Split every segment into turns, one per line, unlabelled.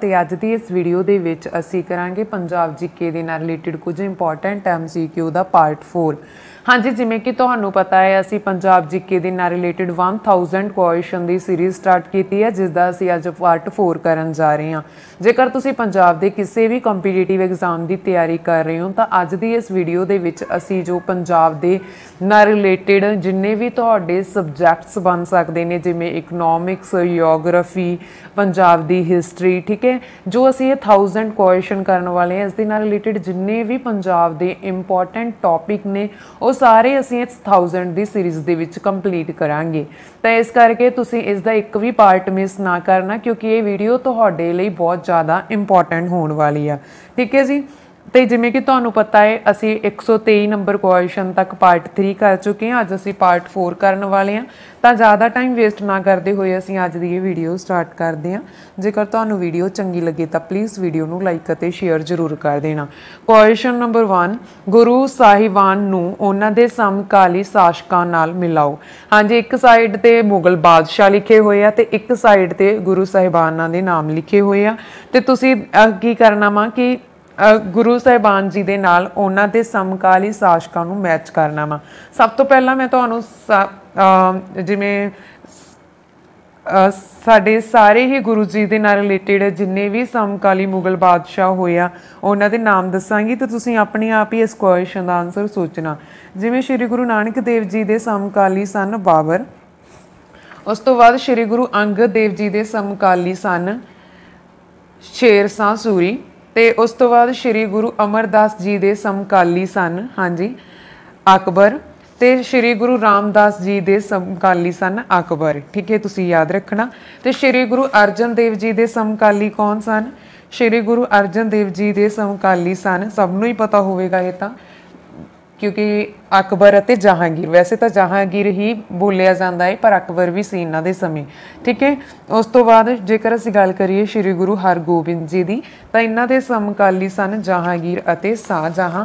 ਤੇ ਅੱਜ ਦੀ ਇਸ ਵੀਡੀਓ ਦੇ ਵਿੱਚ ਅਸੀਂ ਕਰਾਂਗੇ ਪੰਜਾਬ ਜੀਕੇ ਦੇ ਨਾਲ ਰਿਲੇਟਡ ਕੁਝ ਇੰਪੋਰਟੈਂਟ ਐਮਸੀਕਿਊ ਦਾ ਪਾਰਟ 4 ਹਾਂਜੀ ਜਿਵੇਂ ਕਿ ਤੁਹਾਨੂੰ ਪਤਾ ਹੈ ਅਸੀਂ ਪੰਜਾਬ ਜੀਕੇ ਦੇ ਨਾਲ ਰਿਲੇਟਡ 1000 ਕੁਐਸਚਨ ਦੀ ਸੀਰੀਜ਼ ਸਟਾਰਟ ਕੀਤੀ ਹੈ ਜਿਸ ਦਾ ਅਸੀਂ ਅੱਜ ਪਾਰਟ 4 ਕਰਨ ਜਾ ਰਹੇ ਹਾਂ ਜੇਕਰ ਤੁਸੀਂ ਪੰਜਾਬ ਦੇ ਕਿਸੇ ਵੀ ਕੰਪੀਟੀਟਿਵ ਐਗਜ਼ਾਮ ਦੀ ਤਿਆਰੀ ਕਰ ਰਹੇ ਹੋ ਤਾਂ ਅੱਜ ਦੀ ਇਸ ਵੀਡੀਓ ਦੇ ਵਿੱਚ ਅਸੀਂ ਜੋ ਪੰਜਾਬ ਦੇ ਨਾਲ ਰਿਲੇਟਡ ਜਿੰਨੇ ਵੀ ਤੁਹਾਡੇ ਸਬਜੈਕਟਸ ਬਣ ਸਕਦੇ ਨੇ ਜਿਵੇਂ ਇਕਨੋਮਿਕਸ ਜੀਓਗ੍ਰਾਫੀ ਪੰਜਾਬ ਦੀ ਹਿਸਟਰੀ ਠੀਕ ਹੈ ਜੋ ਅਸੀਂ ਇਹ 1000 ਕੁਐਸਚਨ ਕਰਨ ਵਾਲੇ ਹਾਂ ਇਸ ਦੇ ਨਾਲ ਰਿਲੇਟਡ ਜਿੰਨੇ ਵੀ ਪੰਜਾਬ ਦੇ ਇੰਪੋਰਟੈਂਟ ਟੌਪਿਕ ਨੇ ਉਹ ਸਾਰੇ ਅਸੀਂ ਇਸ 1000 ਦੀ ਸੀਰੀਜ਼ ਦੇ ਵਿੱਚ ਕੰਪਲੀਟ ਕਰਾਂਗੇ ਤਾਂ ਇਸ ਕਰਕੇ ਤੁਸੀਂ ਇਸ ਦਾ ਇੱਕ ਵੀ ਪਾਰਟ ਮਿਸ ਨਾ ਕਰਨਾ ਕਿਉਂਕਿ ਇਹ ਵੀਡੀਓ ਤੁਹਾਡੇ ਲਈ ਬਹੁਤ ਜ਼ਿਆਦਾ ਇੰਪੋਰਟੈਂਟ ਹੋਣ ਵਾਲੀ ਆ ਠੀਕ ਹੈ ਜੀ ਤੇ ਜਿਵੇਂ ਕਿ ਤੁਹਾਨੂੰ ਪਤਾ ਹੈ ਅਸੀਂ 123 ਨੰਬਰ ਕੁਐਸਚਨ ਤੱਕ ਪਾਰਟ 3 ਕਰ ਚੁੱਕੇ ਹਾਂ ਅੱਜ ਅਸੀਂ ਪਾਰਟ 4 ਕਰਨ ਵਾਲੇ ਹਾਂ ਤਾਂ ਜ਼ਿਆਦਾ ਟਾਈਮ ਵੇਸਟ ਨਾ ਕਰਦੇ ਹੋਏ ਅਸੀਂ ਅੱਜ ਦੀ ਇਹ ਵੀਡੀਓ ਸਟਾਰਟ ਕਰਦੇ ਹਾਂ ਜੇਕਰ ਤੁਹਾਨੂੰ ਵੀਡੀਓ ਚੰਗੀ ਲੱਗੇ ਤਾਂ ਪਲੀਜ਼ ਵੀਡੀਓ ਨੂੰ ਲਾਈਕ ਅਤੇ ਸ਼ੇਅਰ ਜ਼ਰੂਰ ਕਰ ਦੇਣਾ ਕੁਐਸਚਨ ਨੰਬਰ 1 ਗੁਰੂ ਸਾਹਿਬਾਨ ਨੂੰ ਉਹਨਾਂ ਦੇ ਸਮਕਾਲੀ ਸ਼ਾਸਕਾਂ ਨਾਲ ਮਿਲਾਓ ਹਾਂਜੀ ਇੱਕ ਸਾਈਡ ਤੇ ਮੁਗਲ ਬਾਦਸ਼ਾਹ ਲਿਖੇ ਹੋਏ ਆ ਤੇ ਇੱਕ ਸਾਈਡ ਤੇ ਗੁਰੂ ਸਾਹਿਬਾਨਾਂ ਦੇ ਨਾਮ ਲਿਖੇ ਹੋਏ ਆ ਤੇ ਤੁਸੀਂ ਕੀ ਕਰਨਾ ਵਾ ਕਿ ਗੁਰੂ ਸਾਹਿਬਾਨ ਜੀ ਦੇ ਨਾਲ ਉਹਨਾਂ ਦੇ ਸਮਕਾਲੀ ਸਾਸ਼ਕਾਂ ਨੂੰ ਮੈਚ ਕਰਨਾ ਵਾ ਸਭ ਤੋਂ ਪਹਿਲਾਂ ਮੈਂ ਤੁਹਾਨੂੰ ਜਿਵੇਂ ਸਾਡੇ ਸਾਰੇ ਹੀ ਗੁਰੂ ਜੀ ਦੇ ਨਾਲ ਰਿਲੇਟਡ ਜਿੰਨੇ ਵੀ ਸਮਕਾਲੀ ਮੁਗਲ ਬਾਦਸ਼ਾਹ ਹੋਇਆ ਉਹਨਾਂ ਦੇ ਨਾਮ ਦੱਸਾਂਗੀ ਤੇ ਤੁਸੀਂ ਆਪਣੇ ਆਪ ਹੀ ਇਸ ਕੁਐਸਚਨ ਦਾ ਆਨਸਰ ਸੋਚਣਾ ਜਿਵੇਂ ਸ੍ਰੀ ਗੁਰੂ ਨਾਨਕ ਦੇਵ ਜੀ ਦੇ ਸਮਕਾਲੀ ਸਨ ਬਾਬਰ ਉਸ ਤੋਂ ਬਾਅਦ ਸ੍ਰੀ ਗੁਰੂ ਅੰਗਦ ਦੇਵ ਜੀ ਦੇ ਸਮਕਾਲੀ ਸਨ ਸ਼ੇਰ ਸ਼ਾਹ ਸੂਰੀ ਤੇ ਉਸ ਤੋਂ ਬਾਅਦ ਸ੍ਰੀ ਗੁਰੂ ਅਮਰਦਾਸ ਜੀ ਦੇ ਸਮਕਾਲੀ ਸਨ ਹਾਂਜੀ ਅਕਬਰ ਤੇ ਸ਼੍ਰੀ ਗੁਰੂ ਰਾਮਦਾਸ ਜੀ ਦੇ ਸਮਕਾਲੀ ਸਨ ਅਕਬਰ ਠੀਕ ਹੈ ਤੁਸੀਂ ਯਾਦ ਰੱਖਣਾ ਤੇ ਸ਼੍ਰੀ ਗੁਰੂ ਅਰਜਨ ਦੇਵ ਜੀ ਦੇ ਸਮਕਾਲੀ ਕੌਣ ਸਨ ਸ਼੍ਰੀ ਗੁਰੂ ਅਰਜਨ ਦੇਵ ਜੀ ਦੇ ਸਮਕਾਲੀ ਸਨ ਸਭ ਨੂੰ ਹੀ ਪਤਾ ਹੋਵੇਗਾ ਇਹ ਤਾਂ ਕਿਉਂਕਿ ਅਕਬਰ ਅਤੇ ਜਹਾਂਗੀਰ ਵੈਸੇ ਤਾਂ ਜਹਾਂਗੀਰ ਹੀ ਬੋਲਿਆ ਜਾਂਦਾ ਹੈ ਪਰ ਅਕਬਰ ਵੀ ਸੀ ਇਹਨਾਂ ਦੇ ਸਮੇਂ ਠੀਕ ਹੈ ਉਸ ਤੋਂ ਬਾਅਦ ਜੇਕਰ ਅਸੀਂ ਗੱਲ ਕਰੀਏ ਸ੍ਰੀ ਗੁਰੂ ਹਰਗੋਬਿੰਦ ਜੀ ਦੀ ਤਾਂ ਇਹਨਾਂ ਦੇ ਸਮਕਾਲੀ ਸਨ ਜਹਾਂਗੀਰ ਅਤੇ ਸ਼ਾਹਜਹਾਂ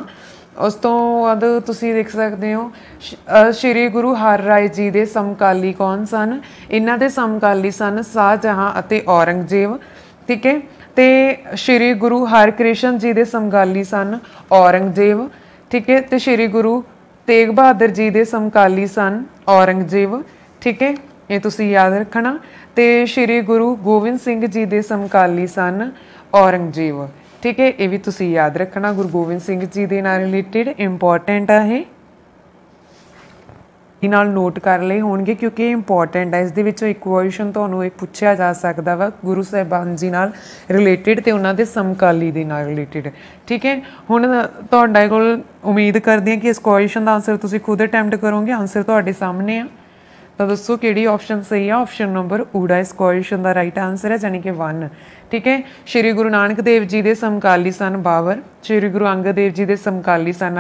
ਉਸ ਤੋਂ ਬਾਅਦ ਤੁਸੀਂ ਦੇਖ ਸਕਦੇ ਹੋ ਸ਼੍ਰੀ ਗੁਰੂ ਹਰ ਰਾਏ ਜੀ ਦੇ ਸਮਕਾਲੀ ਕੌਣ ਸਨ ਇਹਨਾਂ ਦੇ ਸਮਕਾਲੀ ਸਨ ਸ਼ਾਹਜਹਾਂ ਅਤੇ ਔਰੰਗਜ਼ੇਬ ਠੀਕ ਹੈ ਤੇ ਸ਼੍ਰੀ ਗੁਰੂ ਹਰਕ੍ਰਿਸ਼ਨ ਜੀ ਦੇ ਸਮਕਾਲੀ ਸਨ ਔਰੰਗਜ਼ੇਬ ਠੀਕ ਹੈ ਤੇ ਸ੍ਰੀ ਗੁਰੂ ਤੇਗ ਬਹਾਦਰ ਜੀ ਦੇ ਸਮਕਾਲੀ ਸਨ ਔਰੰਗਜ਼ੇਬ ਠੀਕ ਹੈ ਇਹ ਤੁਸੀਂ ਯਾਦ ਰੱਖਣਾ ਤੇ ਸ੍ਰੀ ਗੁਰੂ ਗੋਬਿੰਦ ਸਿੰਘ ਜੀ ਦੇ ਸਮਕਾਲੀ ਸਨ ਔਰੰਗਜ਼ੇਬ ਠੀਕ ਹੈ ਇਹ ਵੀ ਤੁਸੀਂ ਯਾਦ ਰੱਖਣਾ ਗੁਰੂ ਗੋਬਿੰਦ ਸਿੰਘ ਜੀ ਦੇ ਨਾਲ ਰਿਲੇਟਡ ਇੰਪੋਰਟੈਂਟ ਆ ਹੈ ਹੀ ਨਾਲ ਨੋਟ ਕਰ ਲਏ ਹੋਣਗੇ ਕਿਉਂਕਿ ਇਹ ਇੰਪੋਰਟੈਂਟ ਹੈ ਇਸ ਦੇ ਵਿੱਚੋਂ ਇੱਕ ਕੁਐਸਚਨ ਤੁਹਾਨੂੰ ਇੱਕ ਪੁੱਛਿਆ ਜਾ ਸਕਦਾ ਵਾ ਗੁਰੂ ਸਾਹਿਬਾਨ ਜੀ ਨਾਲ ਰਿਲੇਟਡ ਤੇ ਉਹਨਾਂ ਦੇ ਸਮਕਾਲੀ ਦੇ ਨਾਲ ਰਿਲੇਟਡ ਠੀਕ ਹੈ ਹੁਣ ਤੁਹਾਡੇ ਕੋਲ ਉਮੀਦ ਕਰਦੇ ਹਾਂ ਕਿ ਇਸ ਕੁਐਸਚਨ ਦਾ ਆਨਸਰ ਤੁਸੀਂ ਖੁਦ ਅਟੈਂਪਟ ਕਰੋਗੇ ਆਨਸਰ ਤੁਹਾਡੇ ਸਾਹਮਣੇ ਆ ਤਾਂ ਦੱਸੋ ਕਿਹੜੀ ਆਪਸ਼ਨ ਸਹੀ ਆ ਆਪਸ਼ਨ ਨੰਬਰ ਊੜਾ ਇਸ ਕੁਐਸਚਨ ਦਾ ਰਾਈਟ ਆਨਸਰ ਹੈ ਜਾਨੀ ਕਿ 1 ਠੀਕ ਹੈ ਸ਼੍ਰੀ ਗੁਰੂ ਨਾਨਕ ਦੇਵ ਜੀ ਦੇ ਸਮਕਾਲੀ ਸਨ ਬਾਬਰ ਸ਼੍ਰੀ ਗੁਰੂ ਅੰਗਦ ਦੇਵ ਜੀ ਦੇ ਸਮਕਾਲੀ ਸਨ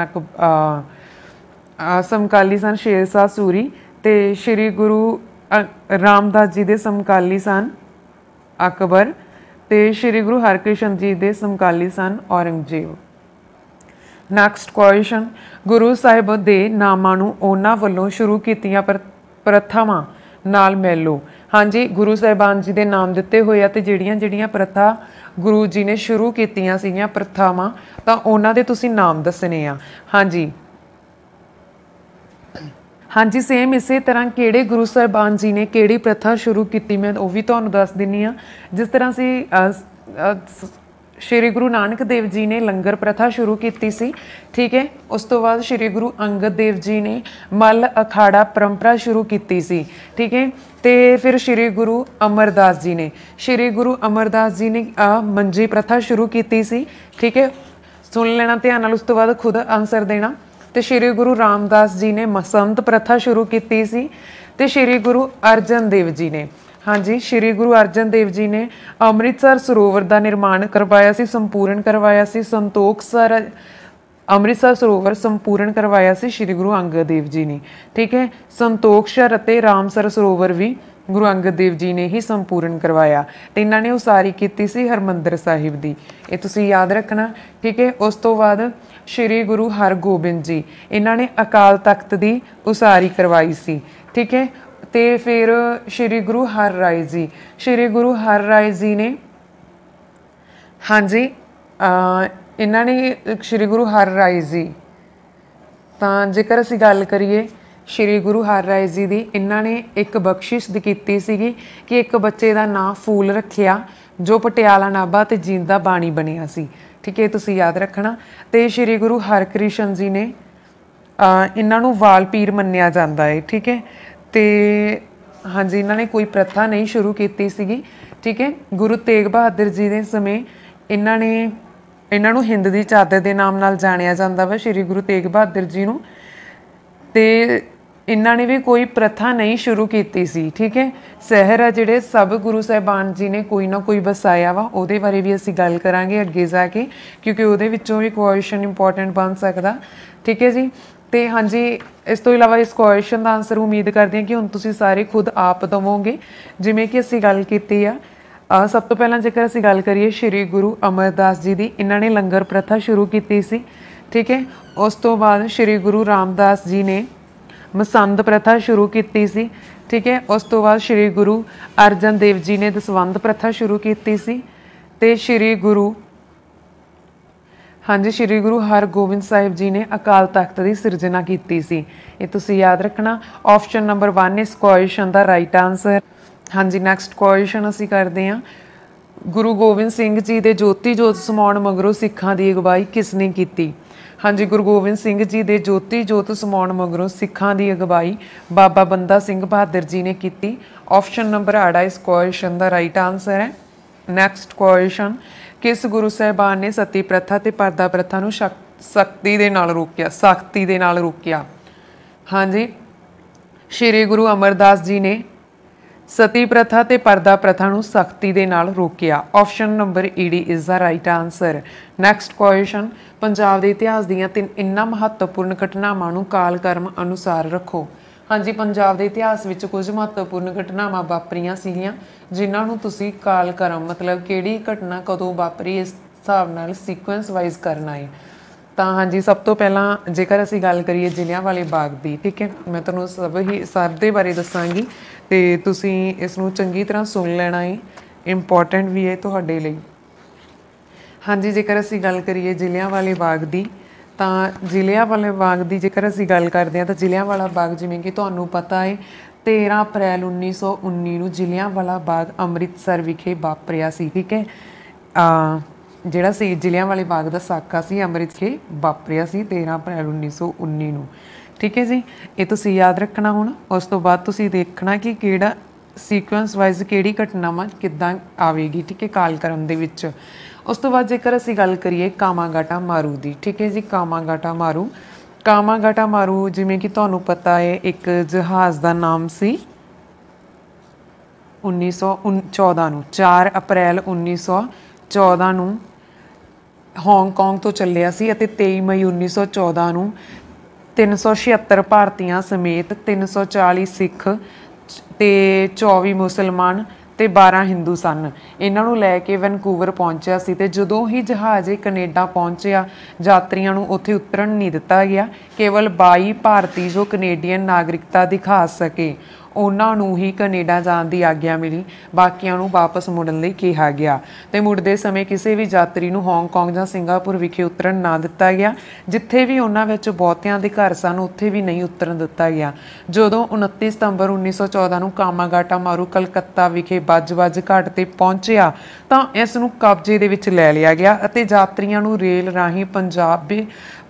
ਸਮਕਾਲੀ ਸਨ ਸ਼ੇਰ ਸ਼ਾਹ ਸੂਰੀ ਤੇ ਸ਼੍ਰੀ ਗੁਰੂ ਰਾਮਦਾਸ ਜੀ ਦੇ ਸਮਕਾਲੀ ਸਨ ਅਕਬਰ ਤੇ ਸ਼੍ਰੀ ਗੁਰੂ ਹਰਕ੍ਰਿਸ਼ਨ ਜੀ ਦੇ ਸਮਕਾਲੀ ਸਨ ਔਰੰਗਜ਼ੇਬ ਨੈਕਸਟ ਕੁਐਸਚਨ ਗੁਰੂ ਸਾਹਿਬ ਦੇ ਨਾਮਾਂ ਨੂੰ ਉਹਨਾਂ ਵੱਲੋਂ ਸ਼ੁਰੂ ਕੀਤੀਆਂ ਪ੍ਰਥਾਵਾਂ ਨਾਲ ਮਿਲੋ ਹਾਂਜੀ ਗੁਰੂ ਸਾਹਿਬਾਨ ਜੀ ਦੇ ਨਾਮ ਦਿੱਤੇ ਹੋਏ ਆ ਤੇ ਜਿਹੜੀਆਂ ਜਿਹੜੀਆਂ ਪ੍ਰਥਾ ਗੁਰੂ ਜੀ ਨੇ ਸ਼ੁਰੂ ਕੀਤੀਆਂ ਸੀਗੀਆਂ ਪ੍ਰਥਾਵਾਂ ਤਾਂ ਉਹਨਾਂ ਦੇ ਤੁਸੀਂ ਨਾਮ ਦੱਸਣੇ ਆ ਹਾਂਜੀ ਹਾਂਜੀ ਸੇਮ ਇਸੇ ਤਰ੍ਹਾਂ ਕਿਹੜੇ ਗੁਰੂ ਸਰਬਾਨ ਜੀ ਨੇ ਕਿਹੜੀ ਪ੍ਰਥਾ ਸ਼ੁਰੂ ਕੀਤੀ ਮੈਂ ਉਹ ਵੀ ਤੁਹਾਨੂੰ ਦੱਸ ਦਿੰਨੀ ਆ ਜਿਸ ਤਰ੍ਹਾਂ ਸੀ ਸ਼੍ਰੀ ਗੁਰੂ ਨਾਨਕ ਦੇਵ ਜੀ ਨੇ ਲੰਗਰ ਪ੍ਰਥਾ ਸ਼ੁਰੂ ਕੀਤੀ ਸੀ ਠੀਕ ਹੈ ਉਸ ਤੋਂ ਬਾਅਦ ਸ਼੍ਰੀ ਗੁਰੂ ਅੰਗਦ ਦੇਵ ਜੀ ਨੇ ਮਲ ਅਖਾੜਾ ਪਰੰਪਰਾ ਸ਼ੁਰੂ ਕੀਤੀ ਸੀ ਠੀਕ ਹੈ ਤੇ ਫਿਰ ਸ਼੍ਰੀ ਗੁਰੂ ਅਮਰਦਾਸ ਜੀ ਨੇ ਸ਼੍ਰੀ ਗੁਰੂ ਅਮਰਦਾਸ ਜੀ ਨੇ ਮੰਜੀ ਪ੍ਰਥਾ ਸ਼ੁਰੂ ਕੀਤੀ ਸੀ ਠੀਕ ਹੈ ਸੁਣ ਲੈਣਾ ਧਿਆਨ ਨਾਲ ਉਸ ਤੋਂ ਬਾਅਦ ਖੁਦ ਆਨਸਰ ਦੇਣਾ ਤੇ ਸ਼੍ਰੀ ਗੁਰੂ ਰਾਮਦਾਸ ਜੀ ਨੇ ਮਸੰਤ ਪ੍ਰਥਾ ਸ਼ੁਰੂ ਕੀਤੀ ਸੀ ਤੇ ਸ਼੍ਰੀ ਗੁਰੂ ਅਰਜਨ ਦੇਵ ਜੀ ਨੇ ਹਾਂਜੀ ਸ਼੍ਰੀ ਗੁਰੂ ਅਰਜਨ ਦੇਵ ਜੀ ਨੇ ਅੰਮ੍ਰਿਤਸਰ ਸਰੋਵਰ ਦਾ ਨਿਰਮਾਣ ਕਰਵਾਇਆ ਸੀ ਸੰਪੂਰਨ ਕਰਵਾਇਆ ਸੀ ਸੰਤੋਖ ਸਰ ਅੰਮ੍ਰਿਤਸਰ ਸਰੋਵਰ ਸੰਪੂਰਨ ਕਰਵਾਇਆ ਸੀ ਸ਼੍ਰੀ ਗੁਰੂ ਅੰਗਦ ਦੇਵ ਜੀ ਨੇ ਠੀਕ ਹੈ ਸੰਤੋਖਸ਼ਰ ਅਤੇ ਰਾਮਸਰ ਸਰੋਵਰ ਵੀ ਗੁਰੂ ਅੰਗਦ ਦੇਵ ਜੀ ਨੇ ਹੀ ਸੰਪੂਰਨ ਕਰਵਾਇਆ ਤੇ ਇਹਨਾਂ ਨੇ ਉਸਾਰੀ ਕੀਤੀ ਸੀ ਹਰਮੰਦਰ ਸਾਹਿਬ ਦੀ ਇਹ ਤੁਸੀਂ ਯਾਦ ਰੱਖਣਾ ਠੀਕ ਹੈ ਉਸ ਤੋਂ ਬਾਅਦ ਸ੍ਰੀ ਗੁਰੂ ਹਰਗੋਬਿੰਦ ਜੀ ਇਹਨਾਂ ਨੇ ਅਕਾਲ ਤਖਤ ਦੀ ਉਸਾਰੀ ਕਰਵਾਈ ਸੀ ਠੀਕ ਹੈ ਤੇ ਫਿਰ ਸ੍ਰੀ ਗੁਰੂ ਹਰ ਰਾਏ ਜੀ ਸ੍ਰੀ ਗੁਰੂ ਹਰ ਰਾਏ ਜੀ ਨੇ ਹਾਂਜੀ ਇਹਨਾਂ ਨੇ ਸ੍ਰੀ ਗੁਰੂ ਹਰ ਰਾਏ ਜੀ ਤਾਂ ਜੇਕਰ ਅਸੀਂ ਗੱਲ ਕਰੀਏ ਸ਼੍ਰੀ ਗੁਰੂ ਹਰਰਾਏ ਜੀ ਦੀ ਇਹਨਾਂ ਨੇ ਇੱਕ ਬਖਸ਼ਿਸ਼ ਦਿੱਤੀ ਸੀਗੀ ਕਿ ਇੱਕ ਬੱਚੇ ਦਾ ਨਾਂ ਫੂਲ ਰੱਖਿਆ ਜੋ ਪਟਿਆਲਾ ਨਾਭਾ ਤੇ ਜਿੰਦਾ ਬਾਣੀ ਬਣਿਆ ਸੀ ਠੀਕ ਹੈ ਤੁਸੀਂ ਯਾਦ ਰੱਖਣਾ ਤੇ ਸ਼੍ਰੀ ਗੁਰੂ ਹਰਕ੍ਰਿਸ਼ਨ ਜੀ ਨੇ ਇਹਨਾਂ ਨੂੰ ਵਾਲ ਪੀਰ ਮੰਨਿਆ ਜਾਂਦਾ ਹੈ ਠੀਕ ਹੈ ਤੇ ਹਾਂਜੀ ਇਹਨਾਂ ਨੇ ਕੋਈ ਪ੍ਰਥਾ ਨਹੀਂ ਸ਼ੁਰੂ ਕੀਤੀ ਸੀਗੀ ਠੀਕ ਹੈ ਗੁਰੂ ਤੇਗ ਬਹਾਦਰ ਜੀ ਦੇ ਸਮੇਂ ਇਹਨਾਂ ਨੇ ਇਹਨਾਂ ਨੂੰ ਹਿੰਦ ਦੀ ਚਾਦਰ ਦੇ ਨਾਮ ਨਾਲ ਜਾਣਿਆ ਜਾਂਦਾ ਵਾ ਸ਼੍ਰੀ ਗੁਰੂ ਤੇਗ ਬਹਾਦਰ ਜੀ ਨੂੰ ਤੇ ਇਹਨਾਂ ਨੇ ਵੀ ਕੋਈ ਪ੍ਰਥਾ ਨਹੀਂ ਸ਼ੁਰੂ ਕੀਤੀ ਸੀ ਠੀਕ ਹੈ ਸਹਿਰ ਆ ਜਿਹੜੇ ਸਭ ਗੁਰੂ ਸਾਹਿਬਾਨ ਜੀ ਨੇ ਕੋਈ ਨਾ ਕੋਈ ਵਸਾਇਆ ਵਾ ਉਹਦੇ ਬਾਰੇ ਵੀ ਅਸੀਂ ਗੱਲ ਕਰਾਂਗੇ ਅੱਗੇ ਜਾ ਕੇ ਕਿਉਂਕਿ ਉਹਦੇ ਵਿੱਚੋਂ ਵੀ ਕੁਐਸਚਨ ਇੰਪੋਰਟੈਂਟ ਬਣ ਸਕਦਾ ਠੀਕ ਹੈ ਜੀ ਤੇ ਹਾਂਜੀ ਇਸ ਤੋਂ ਇਲਾਵਾ ਇਸ ਕੁਐਸਚਨ ਦਾ ਆਨਸਰ ਉਮੀਦ ਕਰਦੇ ਹਾਂ ਕਿ ਹੁਣ ਤੁਸੀਂ ਸਾਰੇ ਖੁਦ ਆਪ ਦਵੋਗੇ ਜਿਵੇਂ ਕਿ ਅਸੀਂ ਗੱਲ ਕੀਤੀ ਆ ਸਭ ਤੋਂ ਪਹਿਲਾਂ ਜੇਕਰ ਅਸੀਂ ਗੱਲ ਕਰੀਏ ਸ਼੍ਰੀ ਗੁਰੂ ਅਮਰਦਾਸ ਜੀ ਦੀ ਇਹਨਾਂ ਨੇ ਲੰਗਰ ਪ੍ਰਥਾ ਸ਼ੁਰੂ ਕੀਤੀ ਸੀ ਠੀਕ ਹੈ ਉਸ ਤੋਂ ਬਾਅਦ ਸ਼੍ਰੀ ਗੁਰੂ ਰਾਮਦਾਸ ਜੀ ਨੇ ਮਸੰਦ ਪ੍ਰਥਾ ਸ਼ੁਰੂ ਕੀਤੀ ਸੀ ਠੀਕ ਹੈ ਉਸ ਤੋਂ ਬਾਅਦ ਸ੍ਰੀ ਗੁਰੂ ਅਰਜਨ ਦੇਵ ਜੀ ਨੇ ਦਸਵੰਦ ਪ੍ਰਥਾ ਸ਼ੁਰੂ ਕੀਤੀ ਸੀ ਤੇ ਸ੍ਰੀ ਗੁਰੂ ਹਾਂਜੀ ਸ੍ਰੀ ਗੁਰੂ ਹਰਗੋਬਿੰਦ ਸਾਹਿਬ ਜੀ ਨੇ ਅਕਾਲ ਤਖਤ ਦੀ ਸਿਰਜਣਾ ਕੀਤੀ ਸੀ ਇਹ ਤੁਸੀਂ ਯਾਦ ਰੱਖਣਾ ਆਪਸ਼ਨ ਨੰਬਰ 1 ਇਸ ਕੁਐਸਚਨ ਦਾ ਰਾਈਟ ਆਨਸਰ ਹਾਂਜੀ ਨੈਕਸਟ ਕੁਐਸਚਨ ਅਸੀਂ ਕਰਦੇ ਹਾਂ ਗੁਰੂ ਗੋਬਿੰਦ ਸਿੰਘ ਜੀ ਦੇ ਜੋਤੀ ਜੋਤ ਸਮਾਉਣ ਮਗਰੋਂ ਸਿੱਖਾਂ ਦੀ ਅਗਵਾਈ ਕਿਸ ਨੇ ਕੀਤੀ ਹਾਂਜੀ ਗੁਰੂ ਗੋਬਿੰਦ ਸਿੰਘ ਜੀ ਦੇ ਜੋਤੀ ਜੋਤ ਸਮਾਉਣ ਮਗਰੋਂ ਸਿੱਖਾਂ ਦੀ ਅਗਵਾਈ ਬਾਬਾ ਬੰਦਾ ਸਿੰਘ ਬਹਾਦਰ ਜੀ ਨੇ ਕੀਤੀ ਆਪਸ਼ਨ ਨੰਬਰ 8 ਇਸ ਕੁਐਸਚਨ ਦਾ ਰਾਈਟ ਆਨਸਰ ਹੈ ਨੈਕਸਟ ਕੁਐਸਚਨ ਕਿਸ ਗੁਰੂ ਸਾਹਿਬਾਨ ਨੇ ਸਤੀ ਪ੍ਰਥਾ ਤੇ ਪਰਦਾ ਪ੍ਰਥਾ ਨੂੰ ਸ਼ਕਤੀ ਦੇ ਨਾਲ ਰੋਕਿਆ ਸ਼ਕਤੀ ਦੇ ਨਾਲ ਰੋਕਿਆ ਹਾਂਜੀ ਸ਼੍ਰੀ ਗੁਰੂ ਅਮਰਦਾਸ ਜੀ ਨੇ ਸਤੀ ਪ੍ਰਥਾ ਤੇ ਪਰਦਾ ਪ੍ਰਥਾ ਨੂੰ ਸਖਤੀ ਦੇ ਨਾਲ ਰੋਕਿਆ option number ED is the right answer next question Punjab ਦੇ ਇਤਿਹਾਸ ਦੀਆਂ ਤਿੰਨ ਇੰਨਾ ਮਹੱਤਵਪੂਰਨ ਘਟਨਾਵਾਂ ਨੂੰ ਕਰਮ ਅਨੁਸਾਰ ਰੱਖੋ ਹਾਂਜੀ ਪੰਜਾਬ ਦੇ ਇਤਿਹਾਸ ਵਿੱਚ ਕੁਝ ਮਹੱਤਵਪੂਰਨ ਘਟਨਾਵਾਂ ਵਾਪਰੀਆਂ ਸੀਗੀਆਂ ਜਿਨ੍ਹਾਂ ਨੂੰ ਤੁਸੀਂ ਕਰਮ ਮਤਲਬ ਕਿਹੜੀ ਘਟਨਾ ਕਦੋਂ ਵਾਪਰੀ ਇਸ ਹਿਸਾਬ ਨਾਲ ਸੀਕੁਐਂਸ ਵਾਈਜ਼ ਕਰਨਾ ਹੈ ਤਾਂ ਹਾਂਜੀ ਸਭ ਤੋਂ ਪਹਿਲਾਂ ਜੇਕਰ ਅਸੀਂ ਗੱਲ ਕਰੀਏ ਜ਼ਿਲ੍ਹਿਆਂ ਵਾਲੇ ਬਾਗ ਦੀ ਠੀਕ ਹੈ ਮੈਂ ਤੁਹਾਨੂੰ ਸਭ ਹੀ ਸਰਦੇ ਬਾਰੇ ਦੱਸਾਂਗੀ ਤੇ ਤੁਸੀਂ ਇਸ ਨੂੰ ਚੰਗੀ ਤਰ੍ਹਾਂ ਸੁਣ ਲੈਣਾ ਹੈ ਇੰਪੋਰਟੈਂਟ ਵੀ ਹੈ ਤੁਹਾਡੇ ਲਈ ਹਾਂਜੀ ਜੇਕਰ ਅਸੀਂ ਗੱਲ ਕਰੀਏ ਜ਼ਿਲ੍ਹਿਆਂ ਵਾਲੇ ਬਾਗ ਦੀ ਤਾਂ ਜ਼ਿਲ੍ਹਿਆਂ ਵਾਲੇ ਬਾਗ ਦੀ ਜੇਕਰ ਅਸੀਂ ਗੱਲ ਕਰਦੇ ਹਾਂ ਤਾਂ ਜ਼ਿਲ੍ਹਿਆਂ ਵਾਲਾ ਬਾਗ ਜਿਵੇਂ ਕਿ ਤੁਹਾਨੂੰ ਪਤਾ ਹੈ 13 ਅਪ੍ਰੈਲ 1919 ਨੂੰ ਜ਼ਿਲ੍ਹਿਆਂ ਵਾਲਾ ਬਾਗ ਅੰਮ੍ਰਿਤਸਰ ਵਿਖੇ ਵਾਪਰਿਆ ਸੀ ਠੀਕ ਹੈ ਆ ਜਿਹੜਾ ਸੀ ਜ਼ਿਲ੍ਹਿਆਂ ਵਾਲੇ ਬਾਗ ਦਾ ਸਾਕਾ ਸੀ ਅੰਮ੍ਰਿਤਸਰ ਵਿਖੇ ਵਾਪਰਿਆ ਸੀ 13 ਅਪ੍ਰੈਲ 1919 ਨੂੰ ਠੀਕ ਹੈ ਜੀ ਇਹ ਤੁਸੀਂ ਯਾਦ ਰੱਖਣਾ ਹੁਣ ਉਸ ਤੋਂ ਬਾਅਦ ਤੁਸੀਂ ਦੇਖਣਾ ਕਿ ਕਿਹੜਾ ਸੀਕੁਐਂਸ ਵਾਈਜ਼ ਕਿਹੜੀ ਘਟਨਾਵਾਂ ਕਿੱਦਾਂ ਆਵੇਗੀ ਠੀਕ ਹੈ ਕਾਲ ਕਰਮ ਦੇ ਵਿੱਚ ਉਸ ਤੋਂ ਬਾਅਦ ਜੇਕਰ ਅਸੀਂ ਗੱਲ ਕਰੀਏ ਕਾਮਾਗਾਟਾ ਮਾਰੂ ਦੀ ਠੀਕ ਹੈ ਜੀ ਕਾਮਾਗਾਟਾ ਮਾਰੂ ਕਾਮਾਗਾਟਾ ਮਾਰੂ ਜਿਵੇਂ ਕਿ ਤੁਹਾਨੂੰ ਪਤਾ ਹੈ ਇੱਕ ਜਹਾਜ਼ ਦਾ ਨਾਮ ਸੀ 1914 ਨੂੰ 4 ਅਪ੍ਰੈਲ 1914 ਨੂੰ ਹਾਂਗਕਾਂਗ ਤੋਂ ਚੱਲਿਆ ਸੀ ਅਤੇ 23 ਮਈ 1914 ਨੂੰ 376 ਭਾਰਤੀਆਂ ਸਮੇਤ 340 ਸਿੱਖ ਤੇ 24 ਮੁਸਲਮਾਨ ਤੇ 12 ਹਿੰਦੂ ਸਨ ਇਹਨਾਂ ਨੂੰ ਲੈ ਕੇ ਵੈਨਕੂਵਰ ਪਹੁੰਚਿਆ ਸੀ ਤੇ ਜਦੋਂ ਹੀ ਜਹਾਜ਼ ਇਹ ਕੈਨੇਡਾ ਪਹੁੰਚਿਆ ਯਾਤਰੀਆਂ ਨੂੰ ਉੱਥੇ ਉਤਰਨ ਨਹੀਂ ਦਿੱਤਾ ਗਿਆ ਕੇਵਲ 22 ਭਾਰਤੀ ਜੋ ਕੈਨੇਡੀਅਨ ਨਾਗਰਿਕਤਾ ਦਿਖਾ ਸਕੇ ਉਹਨਾਂ ਨੂੰ ਹੀ ਕੈਨੇਡਾ ਜਾਣ ਦੀ ਆਗਿਆ ਮਿਲੀ ਬਾਕੀਆਂ ਨੂੰ ਵਾਪਸ ਮੁੜਨ ਲਈ ਕਿਹਾ ਗਿਆ ਤੇ ਮੁੜਦੇ ਸਮੇਂ ਕਿਸੇ ਵੀ ਯਾਤਰੀ ਨੂੰ ਹਾਂਗਕਾਂਗ ਜਾਂ ਸਿੰਗਾਪੁਰ ਵਿਖੇ ਉਤਰਨ ਨਾ ਦਿੱਤਾ ਗਿਆ ਜਿੱਥੇ ਵੀ ਉਹਨਾਂ ਵਿੱਚ ਬਹੁਤਿਆਂ ਦੇ ਘਰ ਸਨ ਉੱਥੇ ਵੀ ਨਹੀਂ ਉਤਰਨ ਦਿੱਤਾ ਗਿਆ ਜਦੋਂ 29 ਸਤੰਬਰ 1914 ਨੂੰ ਕਾਮਾਗਾਟਾ ਮਾਰੂ ਕਲਕੱਤਾ ਵਿਖੇ ਵੱਜ-ਵੱਜ ਘਾਟ ਤੇ ਪਹੁੰਚਿਆ ਤਾਂ ਇਸ ਨੂੰ ਕਬਜ਼ੇ ਦੇ ਵਿੱਚ ਲੈ ਲਿਆ ਗਿਆ ਅਤੇ ਯਾਤਰੀਆਂ ਨੂੰ ਰੇਲ ਰਾਹੀਂ ਪੰਜਾਬ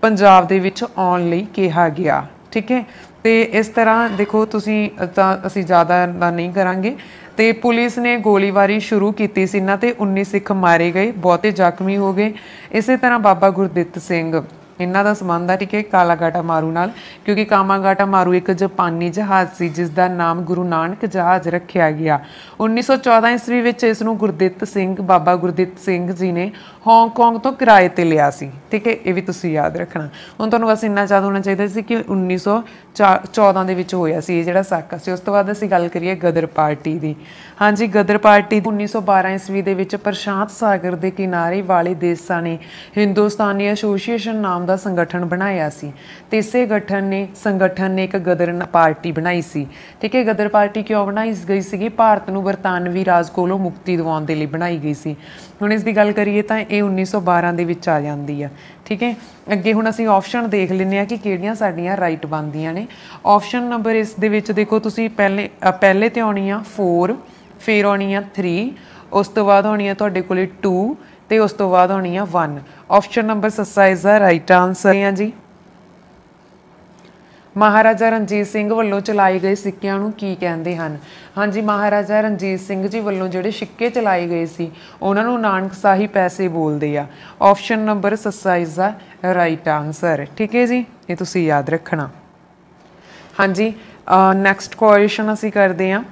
ਪੰਜਾਬ ਦੇ ਵਿੱਚ ਆਉਣ ਲਈ ਕਿਹਾ ਗਿਆ ਠੀਕ ਹੈ ਤੇ ਇਸ ਤਰ੍ਹਾਂ ਦੇਖੋ ਤੁਸੀਂ ਤਾਂ ਅਸੀਂ ਜ਼ਿਆਦਾ ਦਾ ਨਹੀਂ ਕਰਾਂਗੇ ਤੇ ਪੁਲਿਸ ਨੇ ਗੋਲੀਬਾਰੀ ਸ਼ੁਰੂ ਕੀਤੀ ਸੀ ਇਹਨਾਂ ਤੇ 19 ਸਿੱਖ ਮਾਰੇ ਗਏ ਬਹੁਤੇ ਜ਼ਖਮੀ ਹੋ ਗਏ ਇਸੇ ਤਰ੍ਹਾਂ ਬਾਬਾ ਗੁਰਦਿੱਤ ਸਿੰਘ ਇਹਨਾਂ ਦਾ ਸਬੰਧ ਆ ਠੀਕ ਹੈ ਕਾਲਾਗਾਟਾ ਮਾਰੂ ਨਾਲ ਕਿਉਂਕਿ ਕਾਮਾਗਾਟਾ ਮਾਰੂ ਇੱਕ ਜਾਪਾਨੀ ਜਹਾਜ਼ ਸੀ ਜਿਸ ਦਾ ਨਾਮ ਗੁਰੂ ਨਾਨਕ ਜਹਾਜ਼ ਰੱਖਿਆ ਗਿਆ 1914 ਈਸਵੀ ਵਿੱਚ ਇਸ ਨੂੰ ਗੁਰਦਿੱਤ ਸਿੰਘ ਬਾਬਾ ਗੁਰਦਿੱਤ ਸਿੰਘ ਜੀ ਨੇ ਹਾਂਗਕਾਂਗ ਤੋਂ ਕਿਰਾਏ ਤੇ ਲਿਆ ਸੀ ਠੀਕ ਹੈ ਇਹ ਵੀ ਤੁਸੀਂ ਯਾਦ ਰੱਖਣਾ ਹੁਣ ਤੁਹਾਨੂੰ ਬਸ ਇੰਨਾ ਯਾਦ ਹੋਣਾ ਚਾਹੀਦਾ ਸੀ ਕਿ 1914 ਦੇ ਵਿੱਚ ਹੋਇਆ ਸੀ ਇਹ ਜਿਹੜਾ ਸਾਕਾ ਸੀ ਉਸ ਤੋਂ ਬਾਅਦ ਅਸੀਂ ਗੱਲ ਕਰੀਏ ਗਦਰ ਪਾਰਟੀ ਦੀ ਹਾਂਜੀ ਗਦਰ ਪਾਰਟੀ 1912 ਈਸਵੀ ਦੇ ਵਿੱਚ ਪ੍ਰਸ਼ਾਂਤ ਸਾਗਰ ਦੇ ਕਿਨਾਰੇ ਵਾਲੇ ਦੇਸਾਂ ਨੇ ਹਿੰਦੁਸਤਾਨੀ ਐਸੋਸੀਏਸ਼ਨ ਨਾਮ ਦਾ ਸੰਗਠਨ ਬਣਾਇਆ ਸੀ ਤੇ ਇਸੇ ਗਠਨ ਨੇ ਸੰਗਠਨ ਨੇ ਇੱਕ ਗਦਰ ਪਾਰਟੀ ਬਣਾਈ ਸੀ ਠੀਕ ਹੈ ਗਦਰ ਪਾਰਟੀ ਕਿਉਂ ਬਣਾਈ ਗਈ ਸੀਗੀ ਭਾਰਤ ਨੂੰ ਬਰਤਾਨਵੀ ਰਾਜ ਕੋਲੋਂ ਮੁਕਤੀ ਦਿਵਾਉਣ ਦੇ ਲਈ ਬਣਾਈ ਗਈ ਸੀ ਹੁਣ ਇਸ ਦੀ ਗੱਲ ਕਰੀਏ ਤਾਂ ਇਹ 1912 ਦੇ ਵਿੱਚ ਆ ਜਾਂਦੀ ਆ ਠੀਕ ਹੈ ਅੱਗੇ ਹੁਣ ਅਸੀਂ ਆਪਸ਼ਨ ਦੇਖ ਲੈਨੇ ਆ ਕਿ ਕਿਹੜੀਆਂ ਸਾਡੀਆਂ ਰਾਈਟ ਬਣਦੀਆਂ ਨੇ ਆਪਸ਼ਨ ਨੰਬਰ ਇਸ ਦੇ ਵਿੱਚ ਦੇਖੋ ਤੁਸੀਂ ਪਹਿਲੇ ਪਹਿਲੇ ਤੇ ਆਉਣੀ ਆ 4 ਫਿਰ ਆਉਣੀ ਆ 3 ਉਸ ਤੋਂ ਬਾਅਦ ਆਉਣੀ ਆ ਤੁਹਾਡੇ ਕੋਲੇ 2 ਤੇ ਉਸ ਤੋਂ ਬਾਅਦ ਆਉਣੀ ਆ 1 ਆਪਸ਼ਨ ਨੰਬਰ 27 ਦਾ ਰਾਈਟ ਆਨਸਰ ਹੈ ਜੀ ਮਹਾਰਾਜਾ ਰਣਜੀਤ ਸਿੰਘ ਵੱਲੋਂ ਚਲਾਏ ਗਏ ਸਿੱਕਿਆਂ ਨੂੰ ਕੀ ਕਹਿੰਦੇ ਹਨ ਹਾਂਜੀ ਮਹਾਰਾਜਾ ਰਣਜੀਤ ਸਿੰਘ ਜੀ ਵੱਲੋਂ ਜਿਹੜੇ ਸਿੱਕੇ ਚਲਾਏ ਗਏ ਸੀ ਉਹਨਾਂ ਨੂੰ ਨਾਨਕਸਾਹੀ ਪੈਸੇ ਬੋਲਦੇ ਆ ਆਪਸ਼ਨ ਨੰਬਰ 27 ਦਾ ਰਾਈਟ ਆਨਸਰ ਠੀਕ ਹੈ ਜੀ ਇਹ ਤੁਸੀਂ ਯਾਦ ਰੱਖਣਾ ਹਾਂਜੀ ਨੈਕਸਟ ਕੁਐਸਚਨ ਅਸੀਂ ਕਰਦੇ ਆ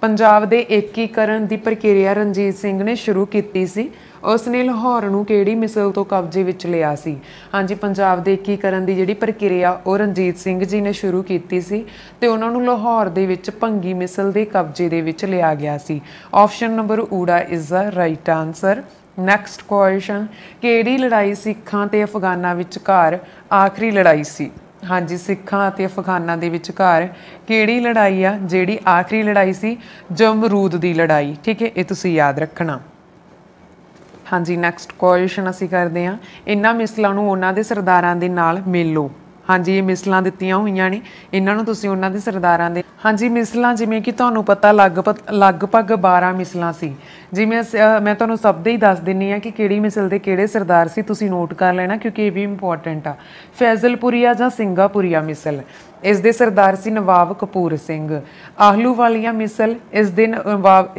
ਪੰਜਾਬ ਦੇ ਏਕੀਕਰਨ ਦੀ ਪ੍ਰਕਿਰਿਆ ਰਣਜੀਤ ਸਿੰਘ ਨੇ ਸ਼ੁਰੂ ਕੀਤੀ ਸੀ ਉਸ ਨੇ ਲਾਹੌਰ ਨੂੰ ਕਿਹੜੀ ਮਿਸਲ ਤੋਂ ਕਬਜ਼ੇ ਵਿੱਚ ਲਿਆ ਸੀ ਹਾਂਜੀ ਪੰਜਾਬ ਦੇ ਏਕੀਕਰਨ ਦੀ ਜਿਹੜੀ ਪ੍ਰਕਿਰਿਆ ਉਹ ਰਣਜੀਤ ਸਿੰਘ ਜੀ ਨੇ ਸ਼ੁਰੂ ਕੀਤੀ ਸੀ ਤੇ ਉਹਨਾਂ ਨੂੰ ਲਾਹੌਰ ਦੇ ਵਿੱਚ ਭੰਗੀ ਮਿਸਲ ਦੇ ਕਬਜ਼ੇ ਦੇ ਵਿੱਚ ਲਿਆ ਗਿਆ ਸੀ ਆਪਸ਼ਨ ਨੰਬਰ ਊੜਾ is the right answer next question ਕਿਹੜੀ ਲੜਾਈ ਸਿੱਖਾਂ ਤੇ ਅਫਗਾਨਾਂ ਵਿਚਕਾਰ ਆਖਰੀ ਲੜਾਈ ਸੀ ਹਾਂਜੀ ਸਿੱਖਾਂ ਅਤੇ ਅਫਗਾਨਾਂ ਦੇ ਵਿਚਕਾਰ ਕਿਹੜੀ ਲੜਾਈ ਆ ਜਿਹੜੀ ਆਖਰੀ ਲੜਾਈ ਸੀ ਜਮਰੂਦ ਦੀ ਲੜਾਈ ਠੀਕ ਹੈ ਇਹ ਤੁਸੀਂ ਯਾਦ ਰੱਖਣਾ ਹਾਂਜੀ ਨੈਕਸਟ ਕੁਐਸਚਨ ਅਸੀਂ ਕਰਦੇ ਹਾਂ ਇਹਨਾਂ ਮਿਸਲਾਂ ਨੂੰ ਉਹਨਾਂ ਦੇ ਸਰਦਾਰਾਂ ਦੇ ਨਾਲ ਮੇਲੋ ਹਾਂਜੀ ਇਹ ਮਿਸਲਾਂ ਦਿੱਤੀਆਂ ਹੋਈਆਂ ਨੇ ਇਹਨਾਂ ਨੂੰ ਤੁਸੀਂ ਉਹਨਾਂ ਦੇ ਸਰਦਾਰਾਂ ਦੇ ਹਾਂਜੀ ਮਿਸਲਾਂ ਜਿਵੇਂ ਕਿ ਤੁਹਾਨੂੰ ਪਤਾ ਲਗਭਗ ਲਗਭਗ 12 ਮਿਸਲਾਂ ਸੀ ਜਿਵੇਂ ਮੈਂ ਤੁਹਾਨੂੰ ਸਭ ਦੇ ਹੀ ਦੱਸ ਦਿੰਨੀ ਆ ਕਿ ਕਿਹੜੀ ਮਿਸਲ ਦੇ ਕਿਹੜੇ ਸਰਦਾਰ ਸੀ ਤੁਸੀਂ ਨੋਟ ਕਰ ਲੈਣਾ ਕਿਉਂਕਿ ਇਹ ਵੀ ਇੰਪੋਰਟੈਂਟ ਆ ਫੈਜ਼ਲਪੁਰੀਆ ਜਾਂ ਸਿੰਗਾਪੁਰੀਆ ਮਿਸਲ ਇਸ ਦੇ ਸਰਦਾਰ ਸੀ ਨਵਾਬ ਕਪੂਰ ਸਿੰਘ ਆਹਲੂ ਵਾਲੀਆ ਮਿਸਲ ਇਸ ਦਿਨ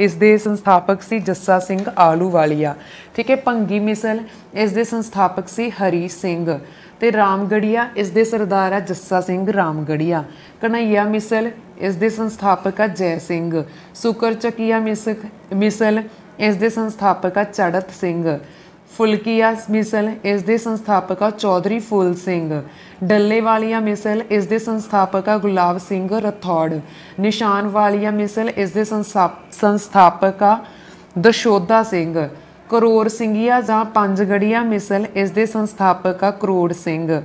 ਇਸ ਦੇ ਸੰਸਥਾਪਕ ਸੀ ਜੱਸਾ ਸਿੰਘ ਆਹਲੂ ਵਾਲੀਆ ਠੀਕ ਹੈ ਭੰਗੀ ਮਿਸਲ ਇਸ ਦੇ ਸੰਸਥਾਪਕ ਸੀ ਹਰੀ ਸਿੰਘ ਤੇ ਰਾਮਗੜੀਆ ਇਸ ਦੇ ਸਰਦਾਰ ਆ ਜੱਸਾ ਸਿੰਘ ਰਾਮਗੜੀਆ ਕਨਈਆ ਮਿਸਲ ਇਸ ਦੇ ਸੰਸਥਾਪਕ ਆ ਜੈ ਸਿੰਘ ਸੁਕਰਚਕੀਆ ਮਿਸਲ ਇਸ ਦੇ ਸੰਸਥਾਪਕ ਆ ਚੜਤ ਸਿੰਘ ਫੁਲਕੀਆ ਮਿਸਲ ਇਸ ਦੇ ਸੰਸਥਾਪਕ ਚੌਧਰੀ ਫੁੱਲ ਸਿੰਘ ਡੱਲੇ ਵਾਲੀਆ ਮਿਸਲ ਇਸ ਦੇ ਸੰਸਥਾਪਕ ਗੁਲਾਬ ਸਿੰਘ ਰਥੌੜ ਨਿਸ਼ਾਨ ਵਾਲੀਆ ਮਿਸਲ ਇਸ ਦੇ ਸੰਸਥਾਪਕ ਦਸ਼ੋਦਾ ਸਿੰਘ ਕਰੋੜ ਸਿੰਘੀਆ ਜਾਂ ਪੰਜ ਗੜੀਆਂ ਮਿਸਲ ਇਸ ਦੇ ਸੰਸਥਾਪਕ ਕਰੋੜ ਸਿੰਘ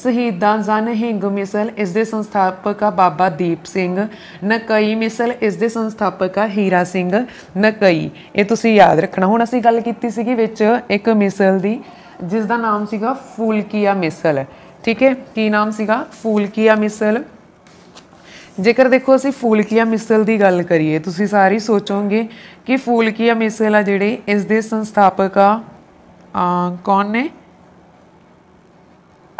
ਸ਼ਹੀਦਾਂ ਜਨ ਹਿੰਗ ਮਿਸਲ ਇਸ ਦੇ ਸੰਸਥਾਪਕ ਆ ਬਾਬਾ ਦੀਪ ਸਿੰਘ ਨਕਈ ਮਿਸਲ ਇਸ ਦੇ ਸੰਸਥਾਪਕ ਆ ਹੀਰਾ ਸਿੰਘ ਨਕਈ ਇਹ ਤੁਸੀਂ ਯਾਦ ਰੱਖਣਾ ਹੁਣ ਅਸੀਂ ਗੱਲ ਕੀਤੀ ਸੀਗੀ ਵਿੱਚ ਇੱਕ ਮਿਸਲ ਦੀ ਜਿਸ ਦਾ ਨਾਮ ਸੀਗਾ ਫੂਲਕੀਆ ਮਿਸਲ ਠੀਕ ਹੈ ਕੀ ਨਾਮ ਸੀਗਾ ਫੂਲਕੀਆ ਮਿਸਲ ਜੇਕਰ ਦੇਖੋ ਅਸੀਂ ਫੂਲਕੀਆ ਮਿਸਲ ਦੀ ਗੱਲ ਕਰੀਏ ਤੁਸੀਂ ਸਾਰੇ ਸੋਚੋਗੇ ਕਿ ਫੂਲਕੀਆ ਮਿਸਲ ਆ ਜਿਹੜੇ ਇਸ ਦੇ ਸੰਸਥਾਪਕ ਆ ਕੌਣ ਨੇ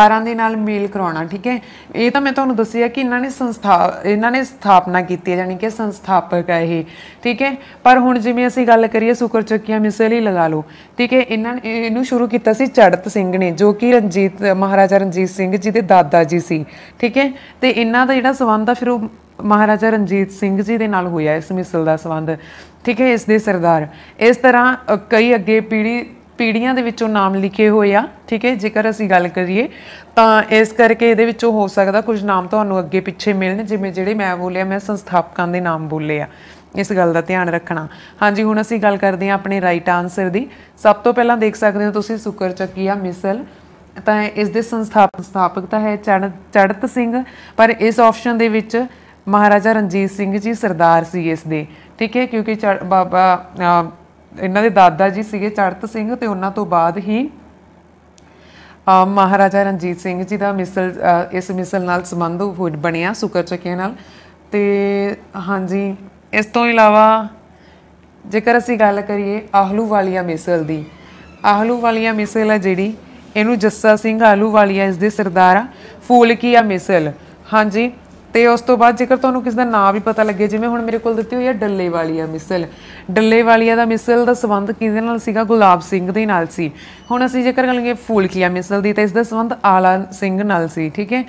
ਸਰਕਾਰਾਂ ਦੇ ਨਾਲ ਮੇਲ ਕਰਾਉਣਾ ਠੀਕ ਹੈ ਇਹ ਤਾਂ ਮੈਂ ਤੁਹਾਨੂੰ ਦੱਸਿਆ ਕਿ ਇਹਨਾਂ ਨੇ ਸੰਸਥਾ ਇਹਨਾਂ ਨੇ ਸਥਾਪਨਾ ਕੀਤੀ ਹੈ ਯਾਨੀ ਕਿ ਸੰਸਥਾਪਕ ਹੈ ਇਹ ਠੀਕ ਹੈ ਪਰ ਹੁਣ ਜਿਵੇਂ ਅਸੀਂ ਗੱਲ ਕਰੀਏ ਸੁਕਰ ਚੱਕੀਆਂ ਮਿਸਲ ਹੀ ਲਗਾ ਲਓ ਠੀਕ ਹੈ ਇਹਨਾਂ ਇਹਨੂੰ ਸ਼ੁਰੂ ਕੀਤਾ ਸੀ ਚੜਤ ਸਿੰਘ ਨੇ ਜੋ ਕਿ ਰਣਜੀਤ ਮਹਾਰਾਜਾ ਰਣਜੀਤ ਸਿੰਘ ਜੀ ਦੇ ਦਾਦਾ ਜੀ ਸੀ ਠੀਕ ਹੈ ਤੇ ਇਹਨਾਂ ਦਾ ਜਿਹੜਾ ਸਬੰਧ ਆ ਫਿਰ ਉਹ ਮਹਾਰਾਜਾ ਰਣਜੀਤ ਸਿੰਘ ਜੀ ਦੇ ਨਾਲ ਹੋਇਆ ਇਸ ਮਿਸਲ ਦਾ ਸਬੰਧ ਠੀਕ ਹੈ ਇਸ ਦੇ ਸਰਦਾਰ ਇਸ ਤਰ੍ਹਾਂ ਕਈ ਅੱਗੇ ਪੀੜ੍ਹੀ ਪੀੜ੍ਹੀਆਂ ਦੇ ਵਿੱਚੋਂ ਨਾਮ ਲਿਖੇ ਹੋਏ ਆ ਠੀਕ ਹੈ ਜੇਕਰ ਅਸੀਂ ਗੱਲ ਕਰੀਏ ਤਾਂ ਇਸ ਕਰਕੇ ਇਹਦੇ ਵਿੱਚੋਂ ਹੋ ਸਕਦਾ ਕੁਝ ਨਾਮ ਤੁਹਾਨੂੰ ਅੱਗੇ ਪਿੱਛੇ ਮਿਲਣ ਜਿਵੇਂ ਜਿਹੜੇ ਮੈਂ ਬੋਲਿਆ ਮੈਂ ਸੰਸਥਾਪਕਾਂ ਦੇ ਨਾਮ ਬੋਲੇ ਆ ਇਸ ਗੱਲ ਦਾ ਧਿਆਨ ਰੱਖਣਾ ਹਾਂਜੀ ਹੁਣ ਅਸੀਂ ਗੱਲ ਕਰਦੇ ਹਾਂ ਆਪਣੇ ਰਾਈਟ ਆਨਸਰ ਦੀ ਸਭ ਤੋਂ ਪਹਿਲਾਂ ਦੇਖ ਸਕਦੇ ਹੋ ਤੁਸੀਂ ਸੁਕਰ ਚੱਕੀਆ ਮਿਸਲ ਤਾਂ ਇਸ ਦੇ ਸੰਸਥਾਪਕ ਸਥਾਪਕ ਤਾਂ ਹੈ ਚੜਤ ਸਿੰਘ ਪਰ ਇਸ ਆਪਸ਼ਨ ਦੇ ਵਿੱਚ ਮਹਾਰਾਜਾ ਰਣਜੀਤ ਸਿੰਘ ਜੀ ਸਰਦਾਰ ਸੀ ਇਸ ਦੇ ਠੀਕ ਹੈ ਕਿਉਂਕਿ ਬਾਬਾ ਇਹਨਾਂ ਦੇ ਦਾਦਾ ਜੀ ਸੀਗੇ ਚੜਤ ਸਿੰਘ ਤੇ ਉਹਨਾਂ ਤੋਂ ਬਾਅਦ ਹੀ ਮਹਾਰਾਜਾ ਰਣਜੀਤ ਸਿੰਘ ਜੀ ਦਾ ਮਿਸਲ ਇਸ ਮਿਸਲ ਨਾਲ ਸੰਬੰਧ ਬਣਿਆ ਸੁਕਰ ਚੱਕੇ ਨਾਲ ਤੇ ਹਾਂਜੀ ਇਸ ਤੋਂ ਇਲਾਵਾ ਜੇਕਰ ਅਸੀਂ ਗੱਲ ਕਰੀਏ ਆਹਲੂ ਵਾਲੀਆ ਮਿਸਲ ਦੀ ਆਹਲੂ ਵਾਲੀਆ ਮਿਸਲ ਹੈ ਜਿਹੜੀ ਇਹਨੂੰ ਜੱਸਾ ਸਿੰਘ ਆਹਲੂ ਵਾਲੀਆ ਇਸ ਦੇ ਸਰਦਾਰ ਆ ਫੂਲਕੀਆ ਮਿਸਲ ਹਾਂਜੀ ਤੇ ਉਸ ਤੋਂ ਬਾਅਦ ਜੇਕਰ ਤੁਹਾਨੂੰ ਕਿਸ ਦਾ ਨਾਂ ਵੀ ਪਤਾ ਲੱਗੇ ਜਿਵੇਂ ਹੁਣ ਮੇਰੇ ਕੋਲ ਦਿੱਤੀ ਹੋਈ ਹੈ ਡੱਲੇ ਵਾਲੀਆ ਮਿਸਲ ਡੱਲੇ ਵਾਲੀਆ ਦਾ ਮਿਸਲ ਦਾ ਸਬੰਧ ਕਿਹਦੇ ਨਾਲ ਸੀਗਾ ਗੁਲਾਬ ਸਿੰਘ ਦੇ ਨਾਲ ਸੀ ਹੁਣ ਅਸੀਂ ਜੇਕਰ ਗੱਲ ਕਰੀਏ ਫੂਲਕੀਆ ਮਿਸਲ ਦੀ ਤਾਂ ਇਸ ਦਾ ਸਬੰਧ ਆਲਾ ਸਿੰਘ ਨਾਲ ਸੀ ਠੀਕ ਹੈ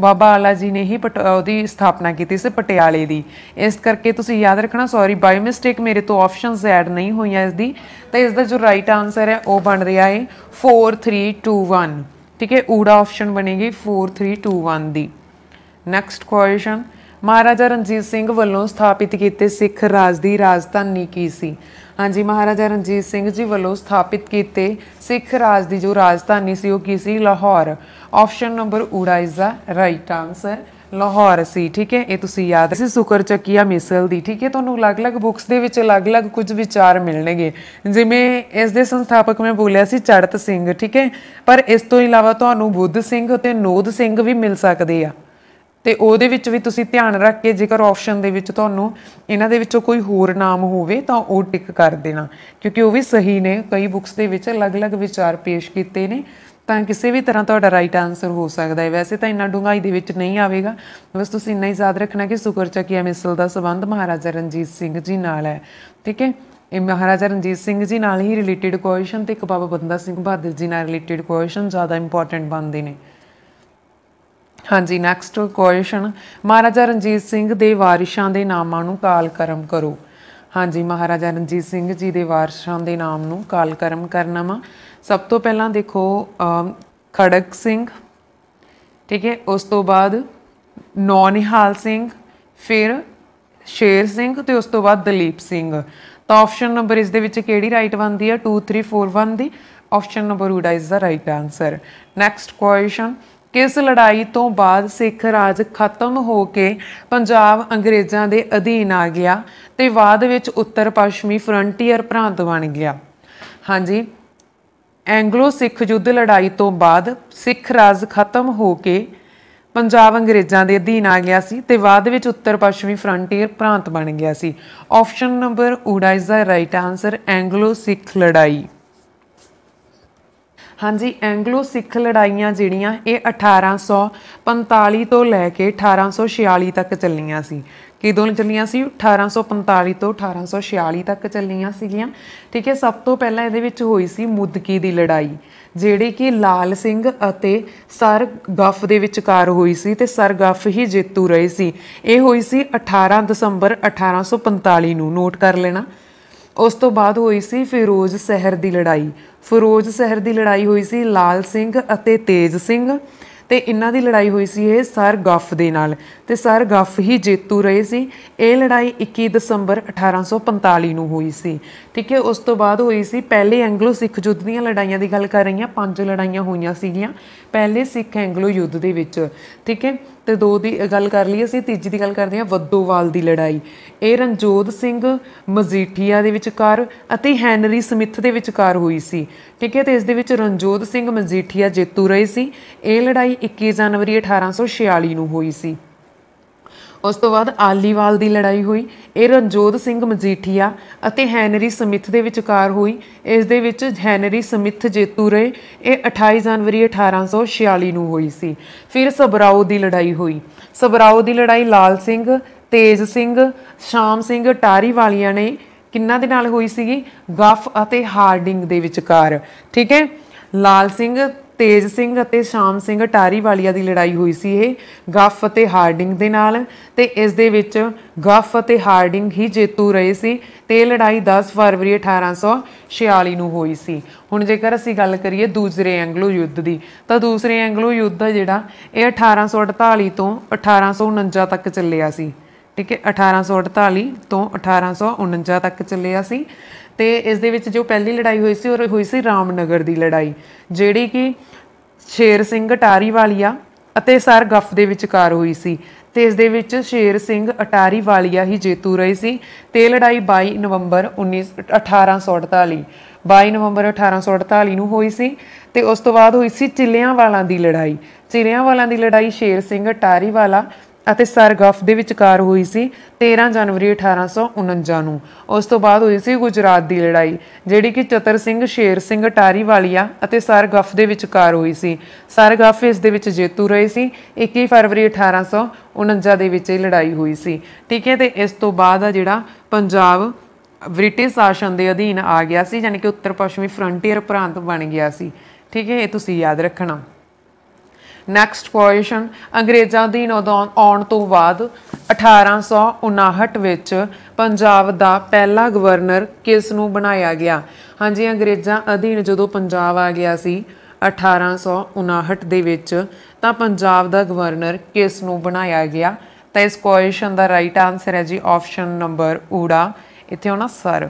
ਬਾਬਾ ਆਲਾ ਜੀ ਨੇ ਹੀ ਉਹਦੀ ਸਥਾਪਨਾ ਕੀਤੀ ਸੀ ਪਟਿਆਲੇ ਦੀ ਇਸ ਕਰਕੇ ਤੁਸੀਂ ਯਾਦ ਰੱਖਣਾ ਸੌਰੀ ਬਾਈ ਮਿਸਟੇਕ ਮੇਰੇ ਤੋਂ ਆਪਸ਼ਨਸ ਐਡ ਨਹੀਂ ਹੋਈਆਂ ਇਸ ਦੀ ਤਾਂ ਇਸ ਦਾ ਜੋ ਰਾਈਟ ਆਨਸਰ ਹੈ ਉਹ ਬਣ ਰਿਹਾ ਹੈ 4321 ਠੀਕ ਹੈ ਊੜਾ ਆਪਸ਼ਨ ਬਣੇਗੀ 4321 ਦੀ ਨੈਕਸਟ ਕੁਐਸਚਨ ਮਹਾਰਾਜਾ ਰਣਜੀਤ ਸਿੰਘ ਵੱਲੋਂ ਸਥਾਪਿਤ ਕੀਤੇ ਸਿੱਖ ਰਾਜ ਦੀ ਰਾਜਧਾਨੀ ਕੀ ਸੀ ਹਾਂਜੀ ਮਹਾਰਾਜਾ ਰਣਜੀਤ ਸਿੰਘ ਜੀ ਵੱਲੋਂ ਸਥਾਪਿਤ ਕੀਤੇ ਸਿੱਖ ਰਾਜ ਦੀ ਜੋ ਰਾਜਧਾਨੀ ਸੀ ਉਹ ਕੀ ਸੀ ਲਾਹੌਰ ਆਪਸ਼ਨ ਨੰਬਰ ਊੜਾ is the right answer Lahore ਸੀ ਠੀਕ ਹੈ ਇਹ ਤੁਸੀਂ ਯਾਦ ਸੀ ਸੁਕਰ ਚੱਕੀਆ ਮਿਸਲ ਦੀ ਠੀਕ ਹੈ ਤੁਹਾਨੂੰ ਅਲੱਗ-ਅਲੱਗ ਬੁੱਕਸ ਦੇ ਵਿੱਚ ਅਲੱਗ-ਅਲੱਗ ਕੁਝ ਵਿਚਾਰ ਮਿਲਣਗੇ ਜਿਵੇਂ ਇਸ ਦੇ ਸੰਸਥਾਪਕ ਮੈਂ ਬੋਲਿਆ ਸੀ ਚੜਤ ਸਿੰਘ ਠੀਕ ਹੈ ਪਰ ਇਸ ਤੋਂ ਇਲਾਵਾ ਤੁਹਾਨੂੰ ਬੁੱਧ ਸਿੰਘ ਤੇ ਨੋਦ ਸਿੰਘ ਵੀ ਮਿਲ ਸਕਦੇ ਆ ਤੇ ਉਹਦੇ ਵਿੱਚ ਵੀ ਤੁਸੀਂ ਧਿਆਨ ਰੱਖ ਕੇ ਜੇਕਰ ਆਪਸ਼ਨ ਦੇ ਵਿੱਚ ਤੁਹਾਨੂੰ ਇਹਨਾਂ ਦੇ ਵਿੱਚੋਂ ਕੋਈ ਹੋਰ ਨਾਮ ਹੋਵੇ ਤਾਂ ਉਹ ਟਿਕ ਕਰ ਦੇਣਾ ਕਿਉਂਕਿ ਉਹ ਵੀ ਸਹੀ ਨੇ ਕਈ ਬੁੱਕਸ ਦੇ ਵਿੱਚ ਅਲੱਗ-ਅਲੱਗ ਵਿਚਾਰ ਪੇਸ਼ ਕੀਤੇ ਨੇ ਤਾਂ ਕਿਸੇ ਵੀ ਤਰ੍ਹਾਂ ਤੁਹਾਡਾ ਰਾਈਟ ਆਨਸਰ ਹੋ ਸਕਦਾ ਹੈ ਵੈਸੇ ਤਾਂ ਇੰਨਾ ਡੂੰਘਾਈ ਦੇ ਵਿੱਚ ਨਹੀਂ ਆਵੇਗਾ ਬਸ ਤੁਸੀਂ ਇੰਨਾ ਹੀ ਯਾਦ ਰੱਖਣਾ ਕਿ ਸੁਕਰ ਚੱਕੀਆ ਮਿਸਲ ਦਾ ਸਬੰਧ ਮਹਾਰਾਜਾ ਰਣਜੀਤ ਸਿੰਘ ਜੀ ਨਾਲ ਹੈ ਠੀਕ ਹੈ ਇਹ ਮਹਾਰਾਜਾ ਰਣਜੀਤ ਸਿੰਘ ਜੀ ਨਾਲ ਹੀ ਰਿਲੇਟਡ ਕੁਐਸਚਨ ਤੇ ਇੱਕ ਬਾਬਾ ਬੰਦਾ ਸਿੰਘ ਬਹਾਦਰ ਜੀ ਨਾਲ ਰਿਲੇਟਡ ਕੁਐਸਚਨ ਜ਼ਿਆਦਾ ਇੰਪੋਰਟੈਂਟ ਬਣਦੇ ਨੇ ਹਾਂਜੀ ਨੈਕਸਟ ਕੁਐਸਚਨ ਮਹਾਰਾਜਾ ਰਣਜੀਤ ਸਿੰਘ ਦੇ ਵਾਰਿਸ਼ਾਂ ਦੇ ਨਾਮਾਂ ਨੂੰ ਕਾਲਕਰਮ ਕਰੋ ਹਾਂਜੀ ਮਹਾਰਾਜਾ ਰਣਜੀਤ ਸਿੰਘ ਜੀ ਦੇ ਵਾਰਿਸ਼ਾਂ ਦੇ ਨਾਮ ਨੂੰ ਕਾਲਕਰਮ ਕਰਨਾ ਵਾ ਸਭ ਤੋਂ ਪਹਿਲਾਂ ਦੇਖੋ ਖੜਕ ਸਿੰਘ ਠੀਕ ਹੈ ਉਸ ਤੋਂ ਬਾਅਦ ਨੌਨਿਹਾਲ ਸਿੰਘ ਫਿਰ ਸ਼ੇਰ ਸਿੰਘ ਤੇ ਉਸ ਤੋਂ ਬਾਅਦ ਦਲੀਪ ਸਿੰਘ ਤਾਂ ਆਪਸ਼ਨ ਨੰਬਰ ਇਸ ਦੇ ਵਿੱਚ ਕਿਹੜੀ ਰਾਈਟ ਬਣਦੀ ਹੈ 2341 ਦੀ ਆਪਸ਼ਨ ਨੰਬਰ 2 ਇਸ ਦਾ ਰਾਈਟ ਆਨਸਰ ਨੈਕਸਟ ਕੁਐਸਚਨ ਕਿਸ ਲੜਾਈ ਤੋਂ ਬਾਅਦ ਸਿੱਖ ਰਾਜ ਖਤਮ ਹੋ ਕੇ ਪੰਜਾਬ ਅੰਗਰੇਜ਼ਾਂ ਦੇ ਅਧੀਨ ਆ ਗਿਆ ਤੇ ਬਾਅਦ ਵਿੱਚ ਉੱਤਰ ਪੱਛਮੀ ਫਰੰਟੀਅਰ ਪ੍ਰਾਂਤ ਬਣ ਗਿਆ ਹਾਂਜੀ ਐਂਗਲੋ ਸਿੱਖ ਯੁੱਧ ਲੜਾਈ ਤੋਂ ਬਾਅਦ ਸਿੱਖ ਰਾਜ ਖਤਮ ਹੋ ਕੇ ਪੰਜਾਬ ਅੰਗਰੇਜ਼ਾਂ ਦੇ ਅਧੀਨ ਆ ਗਿਆ ਸੀ ਤੇ ਬਾਅਦ ਵਿੱਚ ਉੱਤਰ ਪੱਛਮੀ ਫਰੰਟੀਅਰ ਪ੍ਰਾਂਤ ਬਣ ਗਿਆ ਸੀ ਆਪਸ਼ਨ ਨੰਬਰ ਊੜਾ is the right answer Anglo Sikh ਲੜਾਈ ਹਾਂਜੀ ਐਂਗਲੋ ਸਿੱਖ ਲੜਾਈਆਂ ਜਿਹੜੀਆਂ ਇਹ 1845 ਤੋਂ ਲੈ ਕੇ 1846 ਤੱਕ ਚੱਲੀਆਂ ਸੀ ਕਿਦੋਂ ਚੱਲੀਆਂ ਸੀ 1845 ਤੋਂ 1846 ਤੱਕ ਚੱਲੀਆਂ ਸੀਗੀਆਂ ਠੀਕ ਹੈ ਸਭ ਤੋਂ ਪਹਿਲਾਂ ਇਹਦੇ ਵਿੱਚ ਹੋਈ ਸੀ ਮੁਦਕੀ ਦੀ ਲੜਾਈ ਜਿਹੜੀ ਕਿ ਲਾਲ ਸਿੰਘ ਅਤੇ ਸਰ ਗਫ ਦੇ ਵਿਚਕਾਰ ਹੋਈ ਸੀ ਤੇ ਸਰ ਗਫ ਹੀ ਜੇਤੂ ਰਹੇ ਸੀ ਇਹ ਹੋਈ ਸੀ 18 ਦਸੰਬਰ 1845 ਨੂੰ ਨੋਟ ਕਰ ਲੈਣਾ ਉਸ ਤੋਂ ਬਾਅਦ ਹੋਈ ਸੀ ਫਿਰੋਜ਼ ਸ਼ਹਿਰ ਦੀ ਲੜਾਈ ਫਿਰੋਜ਼ ਸ਼ਹਿਰ ਦੀ ਲੜਾਈ ਹੋਈ ਸੀ ਲਾਲ ਸਿੰਘ ਅਤੇ ਤੇਜ ਸਿੰਘ ਤੇ ਇਹਨਾਂ ਦੀ ਲੜਾਈ ਹੋਈ ਸੀ ਇਹ ਸਰ ਗੱਫ ਦੇ ਨਾਲ ਤੇ ਸਰ ਗੱਫ ਹੀ ਜੇਤੂ ਰਹੇ ਸੀ ਇਹ ਲੜਾਈ 21 ਦਸੰਬਰ 1845 ਨੂੰ ਹੋਈ ਸੀ ਠੀਕ ਹੈ ਉਸ ਤੋਂ ਬਾਅਦ ਹੋਈ ਸੀ ਪਹਿਲੇ ਐਂਗਲੋ ਸਿੱਖ ਯੁੱਧ ਦੀਆਂ ਲੜਾਈਆਂ ਦੀ ਗੱਲ ਕਰ ਰਹੀ ਹਾਂ ਪੰਜ ਲੜਾਈਆਂ ਹੋਈਆਂ ਸੀਗੀਆਂ ਪਹਿਲੇ ਸਿੱਖ ਐਂਗਲੋ ਯੁੱਧ ਦੇ ਵਿੱਚ ਠੀਕ ਹੈ ਤੇ ਦੋ ਦੀ ਗੱਲ ਕਰ ਲਈ ਅਸੀਂ ਤੀਜੀ ਦੀ ਗੱਲ ਕਰਦੇ ਹਾਂ ਵੱਦੋਵਾਲ ਦੀ ਲੜਾਈ ਇਹ ਰਣਜੋਤ ਸਿੰਘ ਮਜੀਠੀਆ ਦੇ ਵਿਚਕਾਰ ਅਤੇ ਹੈਨਰੀ ਸਮਿਥ ਦੇ ਵਿਚਕਾਰ ਹੋਈ ਸੀ ਠੀਕ ਹੈ ਤੇ ਇਸ ਦੇ ਵਿੱਚ ਰਣਜੋਤ ਸਿੰਘ ਮਜੀਠੀਆ ਜੇਤੂ ਰਹੇ ਸੀ ਇਹ ਲੜਾਈ 21 ਜਨਵਰੀ 1846 ਨੂੰ ਹੋਈ ਸੀ ਉਸ ਤੋਂ ਬਾਅਦ ਆਲੀਵਾਲ ਦੀ ਲੜਾਈ ਹੋਈ ਇਹ ਰਣਜੋਤ ਸਿੰਘ ਮਜੀਠੀਆ ਅਤੇ ਹੈਨਰੀ ਸਮਿਥ ਦੇ ਵਿਚਕਾਰ ਹੋਈ ਇਸ ਦੇ ਵਿੱਚ ਹੈਨਰੀ ਸਮਿਥ ਜੇਤੂ ਰਹੇ ਇਹ 28 ਜਨਵਰੀ 1846 ਨੂੰ ਹੋਈ ਸੀ ਫਿਰ ਸਬਰਾਓ ਦੀ ਲੜਾਈ ਹੋਈ ਸਬਰਾਓ ਦੀ ਲੜਾਈ ਲਾਲ ਸਿੰਘ ਤੇਜ ਸਿੰਘ ਸ਼ਾਮ ਸਿੰਘ ਟਾਰੀ ਵਾਲੀਆਂ ਨੇ ਕਿੰਨਾ ਦੇ ਨਾਲ ਹੋਈ ਸੀਗੀ ਗਫ ਅਤੇ ਹਾਰਡਿੰਗ ਦੇ ਵਿਚਕਾਰ ਠੀਕ ਹੈ ਲਾਲ ਸਿੰਘ ਤੇਜ ਸਿੰਘ ਅਤੇ ਸ਼ਾਮ ਸਿੰਘ ਟਾਰੀ ਵਾਲੀਆ ਦੀ ਲੜਾਈ ਹੋਈ ਸੀ ਇਹ ਗਫ ਅਤੇ ਹਾਰਡਿੰਗ ਦੇ ਨਾਲ ਤੇ ਇਸ ਦੇ ਵਿੱਚ ਗਫ ਅਤੇ ਹਾਰਡਿੰਗ ਹੀ ਜੇਤੂ ਰਹੇ ਸੀ ਤੇ ਲੜਾਈ 10 ਫਰਵਰੀ 1846 ਨੂੰ ਹੋਈ ਸੀ ਹੁਣ ਜੇਕਰ ਅਸੀਂ ਗੱਲ ਕਰੀਏ ਦੂਸਰੇ ਐਂਗਲੋ ਯੁੱਧ ਦੀ ਤਾਂ ਦੂਸਰੇ ਐਂਗਲੋ ਯੁੱਧ ਜਿਹੜਾ ਇਹ 1848 ਤੋਂ 1849 ਤੱਕ ਚੱਲਿਆ ਸੀ ਠੀਕ ਹੈ 1848 ਤੋਂ 1849 ਤੱਕ ਚੱਲਿਆ ਸੀ ਤੇ ਇਸ ਦੇ ਵਿੱਚ ਜੋ ਪਹਿਲੀ ਲੜਾਈ ਹੋਈ ਸੀ ਉਹ ਹੋਈ ਸੀ ਰਾਮਨਗਰ ਦੀ ਲੜਾਈ ਜਿਹੜੀ ਕਿ ਸ਼ੇਰ ਸਿੰਘ ਅਟਾਰੀ ਵਾਲੀਆ ਅਤੇ ਸਰ ਗੱਫ ਦੇ ਵਿਚਕਾਰ ਹੋਈ ਸੀ ਤੇ ਇਸ ਦੇ ਵਿੱਚ ਸ਼ੇਰ ਸਿੰਘ ਅਟਾਰੀ ਵਾਲੀਆ ਹੀ ਜੇਤੂ ਰਹੀ ਸੀ ਤੇ ਲੜਾਈ 22 ਨਵੰਬਰ 1848 22 ਨਵੰਬਰ 1848 ਨੂੰ ਹੋਈ ਸੀ ਤੇ ਉਸ ਤੋਂ ਬਾਅਦ ਹੋਈ ਸੀ ਚਿਲਿਆਂ ਵਾਲਾਂ ਦੀ ਲੜਾਈ ਚਿਲਿਆਂ ਵਾਲਾਂ ਦੀ ਲੜਾਈ ਸ਼ੇਰ ਸਿੰਘ ਅਟਾਰੀ ਵਾਲਾ ਅਤੇ ਸਰਗਫ ਦੇ ਵਿਚਕਾਰ ਹੋਈ ਸੀ 13 ਜਨਵਰੀ 1849 ਨੂੰ ਉਸ ਤੋਂ ਬਾਅਦ ਹੋਈ ਸੀ ਗੁਜਰਾਤ ਦੀ ਲੜਾਈ ਜਿਹੜੀ ਕਿ ਚਤਰ ਸਿੰਘ ਸ਼ੇਰ ਸਿੰਘ ਟਾਰੀਵਾਲੀਆ ਅਤੇ ਸਰਗਫ ਦੇ ਵਿਚਕਾਰ ਹੋਈ ਸੀ ਸਰਗਫ ਇਸ ਦੇ ਵਿੱਚ ਜੇਤੂ ਰਹੇ ਸੀ 21 ਫਰਵਰੀ 1849 ਦੇ ਵਿੱਚ ਇਹ ਲੜਾਈ ਹੋਈ ਸੀ ਠੀਕ ਹੈ ਤੇ ਇਸ ਤੋਂ ਬਾਅਦ ਆ ਜਿਹੜਾ ਪੰਜਾਬ ਬ੍ਰਿਟਿਸ਼ ਸ਼ਾਸਨ ਦੇ ਅਧੀਨ ਆ ਗਿਆ ਸੀ ਯਾਨੀ ਕਿ ਉੱਤਰ ਪੱਛਮੀ ਫਰੰਟੀਅਰ ਪ੍ਰਾਂਤ ਬਣ ਗਿਆ ਸੀ ਠੀਕ ਹੈ ਇਹ ਤੁਸੀਂ ਯਾਦ ਰੱਖਣਾ ਨੈਕਸਟ ਪੋਜੀਸ਼ਨ ਅੰਗਰੇਜ਼ਾਂ ਦੀ ਆਉਣ ਤੋਂ ਬਾਅਦ 1859 ਵਿੱਚ ਪੰਜਾਬ ਦਾ ਪਹਿਲਾ ਗਵਰਨਰ ਕਿਸ ਨੂੰ ਬਣਾਇਆ ਗਿਆ ਹਾਂਜੀ ਅੰਗਰੇਜ਼ਾਂ ਅਧੀਨ ਜਦੋਂ ਪੰਜਾਬ ਆ ਗਿਆ ਸੀ 1859 ਦੇ ਵਿੱਚ ਤਾਂ ਪੰਜਾਬ ਦਾ ਗਵਰਨਰ ਕਿਸ ਨੂੰ ਬਣਾਇਆ ਗਿਆ ਤਾਂ ਇਸ ਕੁਐਸਚਨ ਦਾ ਰਾਈਟ ਆਨਸਰ ਹੈ ਜੀ ਆਪਸ਼ਨ ਨੰਬਰ ਊੜਾ ਇੱਥੇ ਹੋਣਾ ਸਰ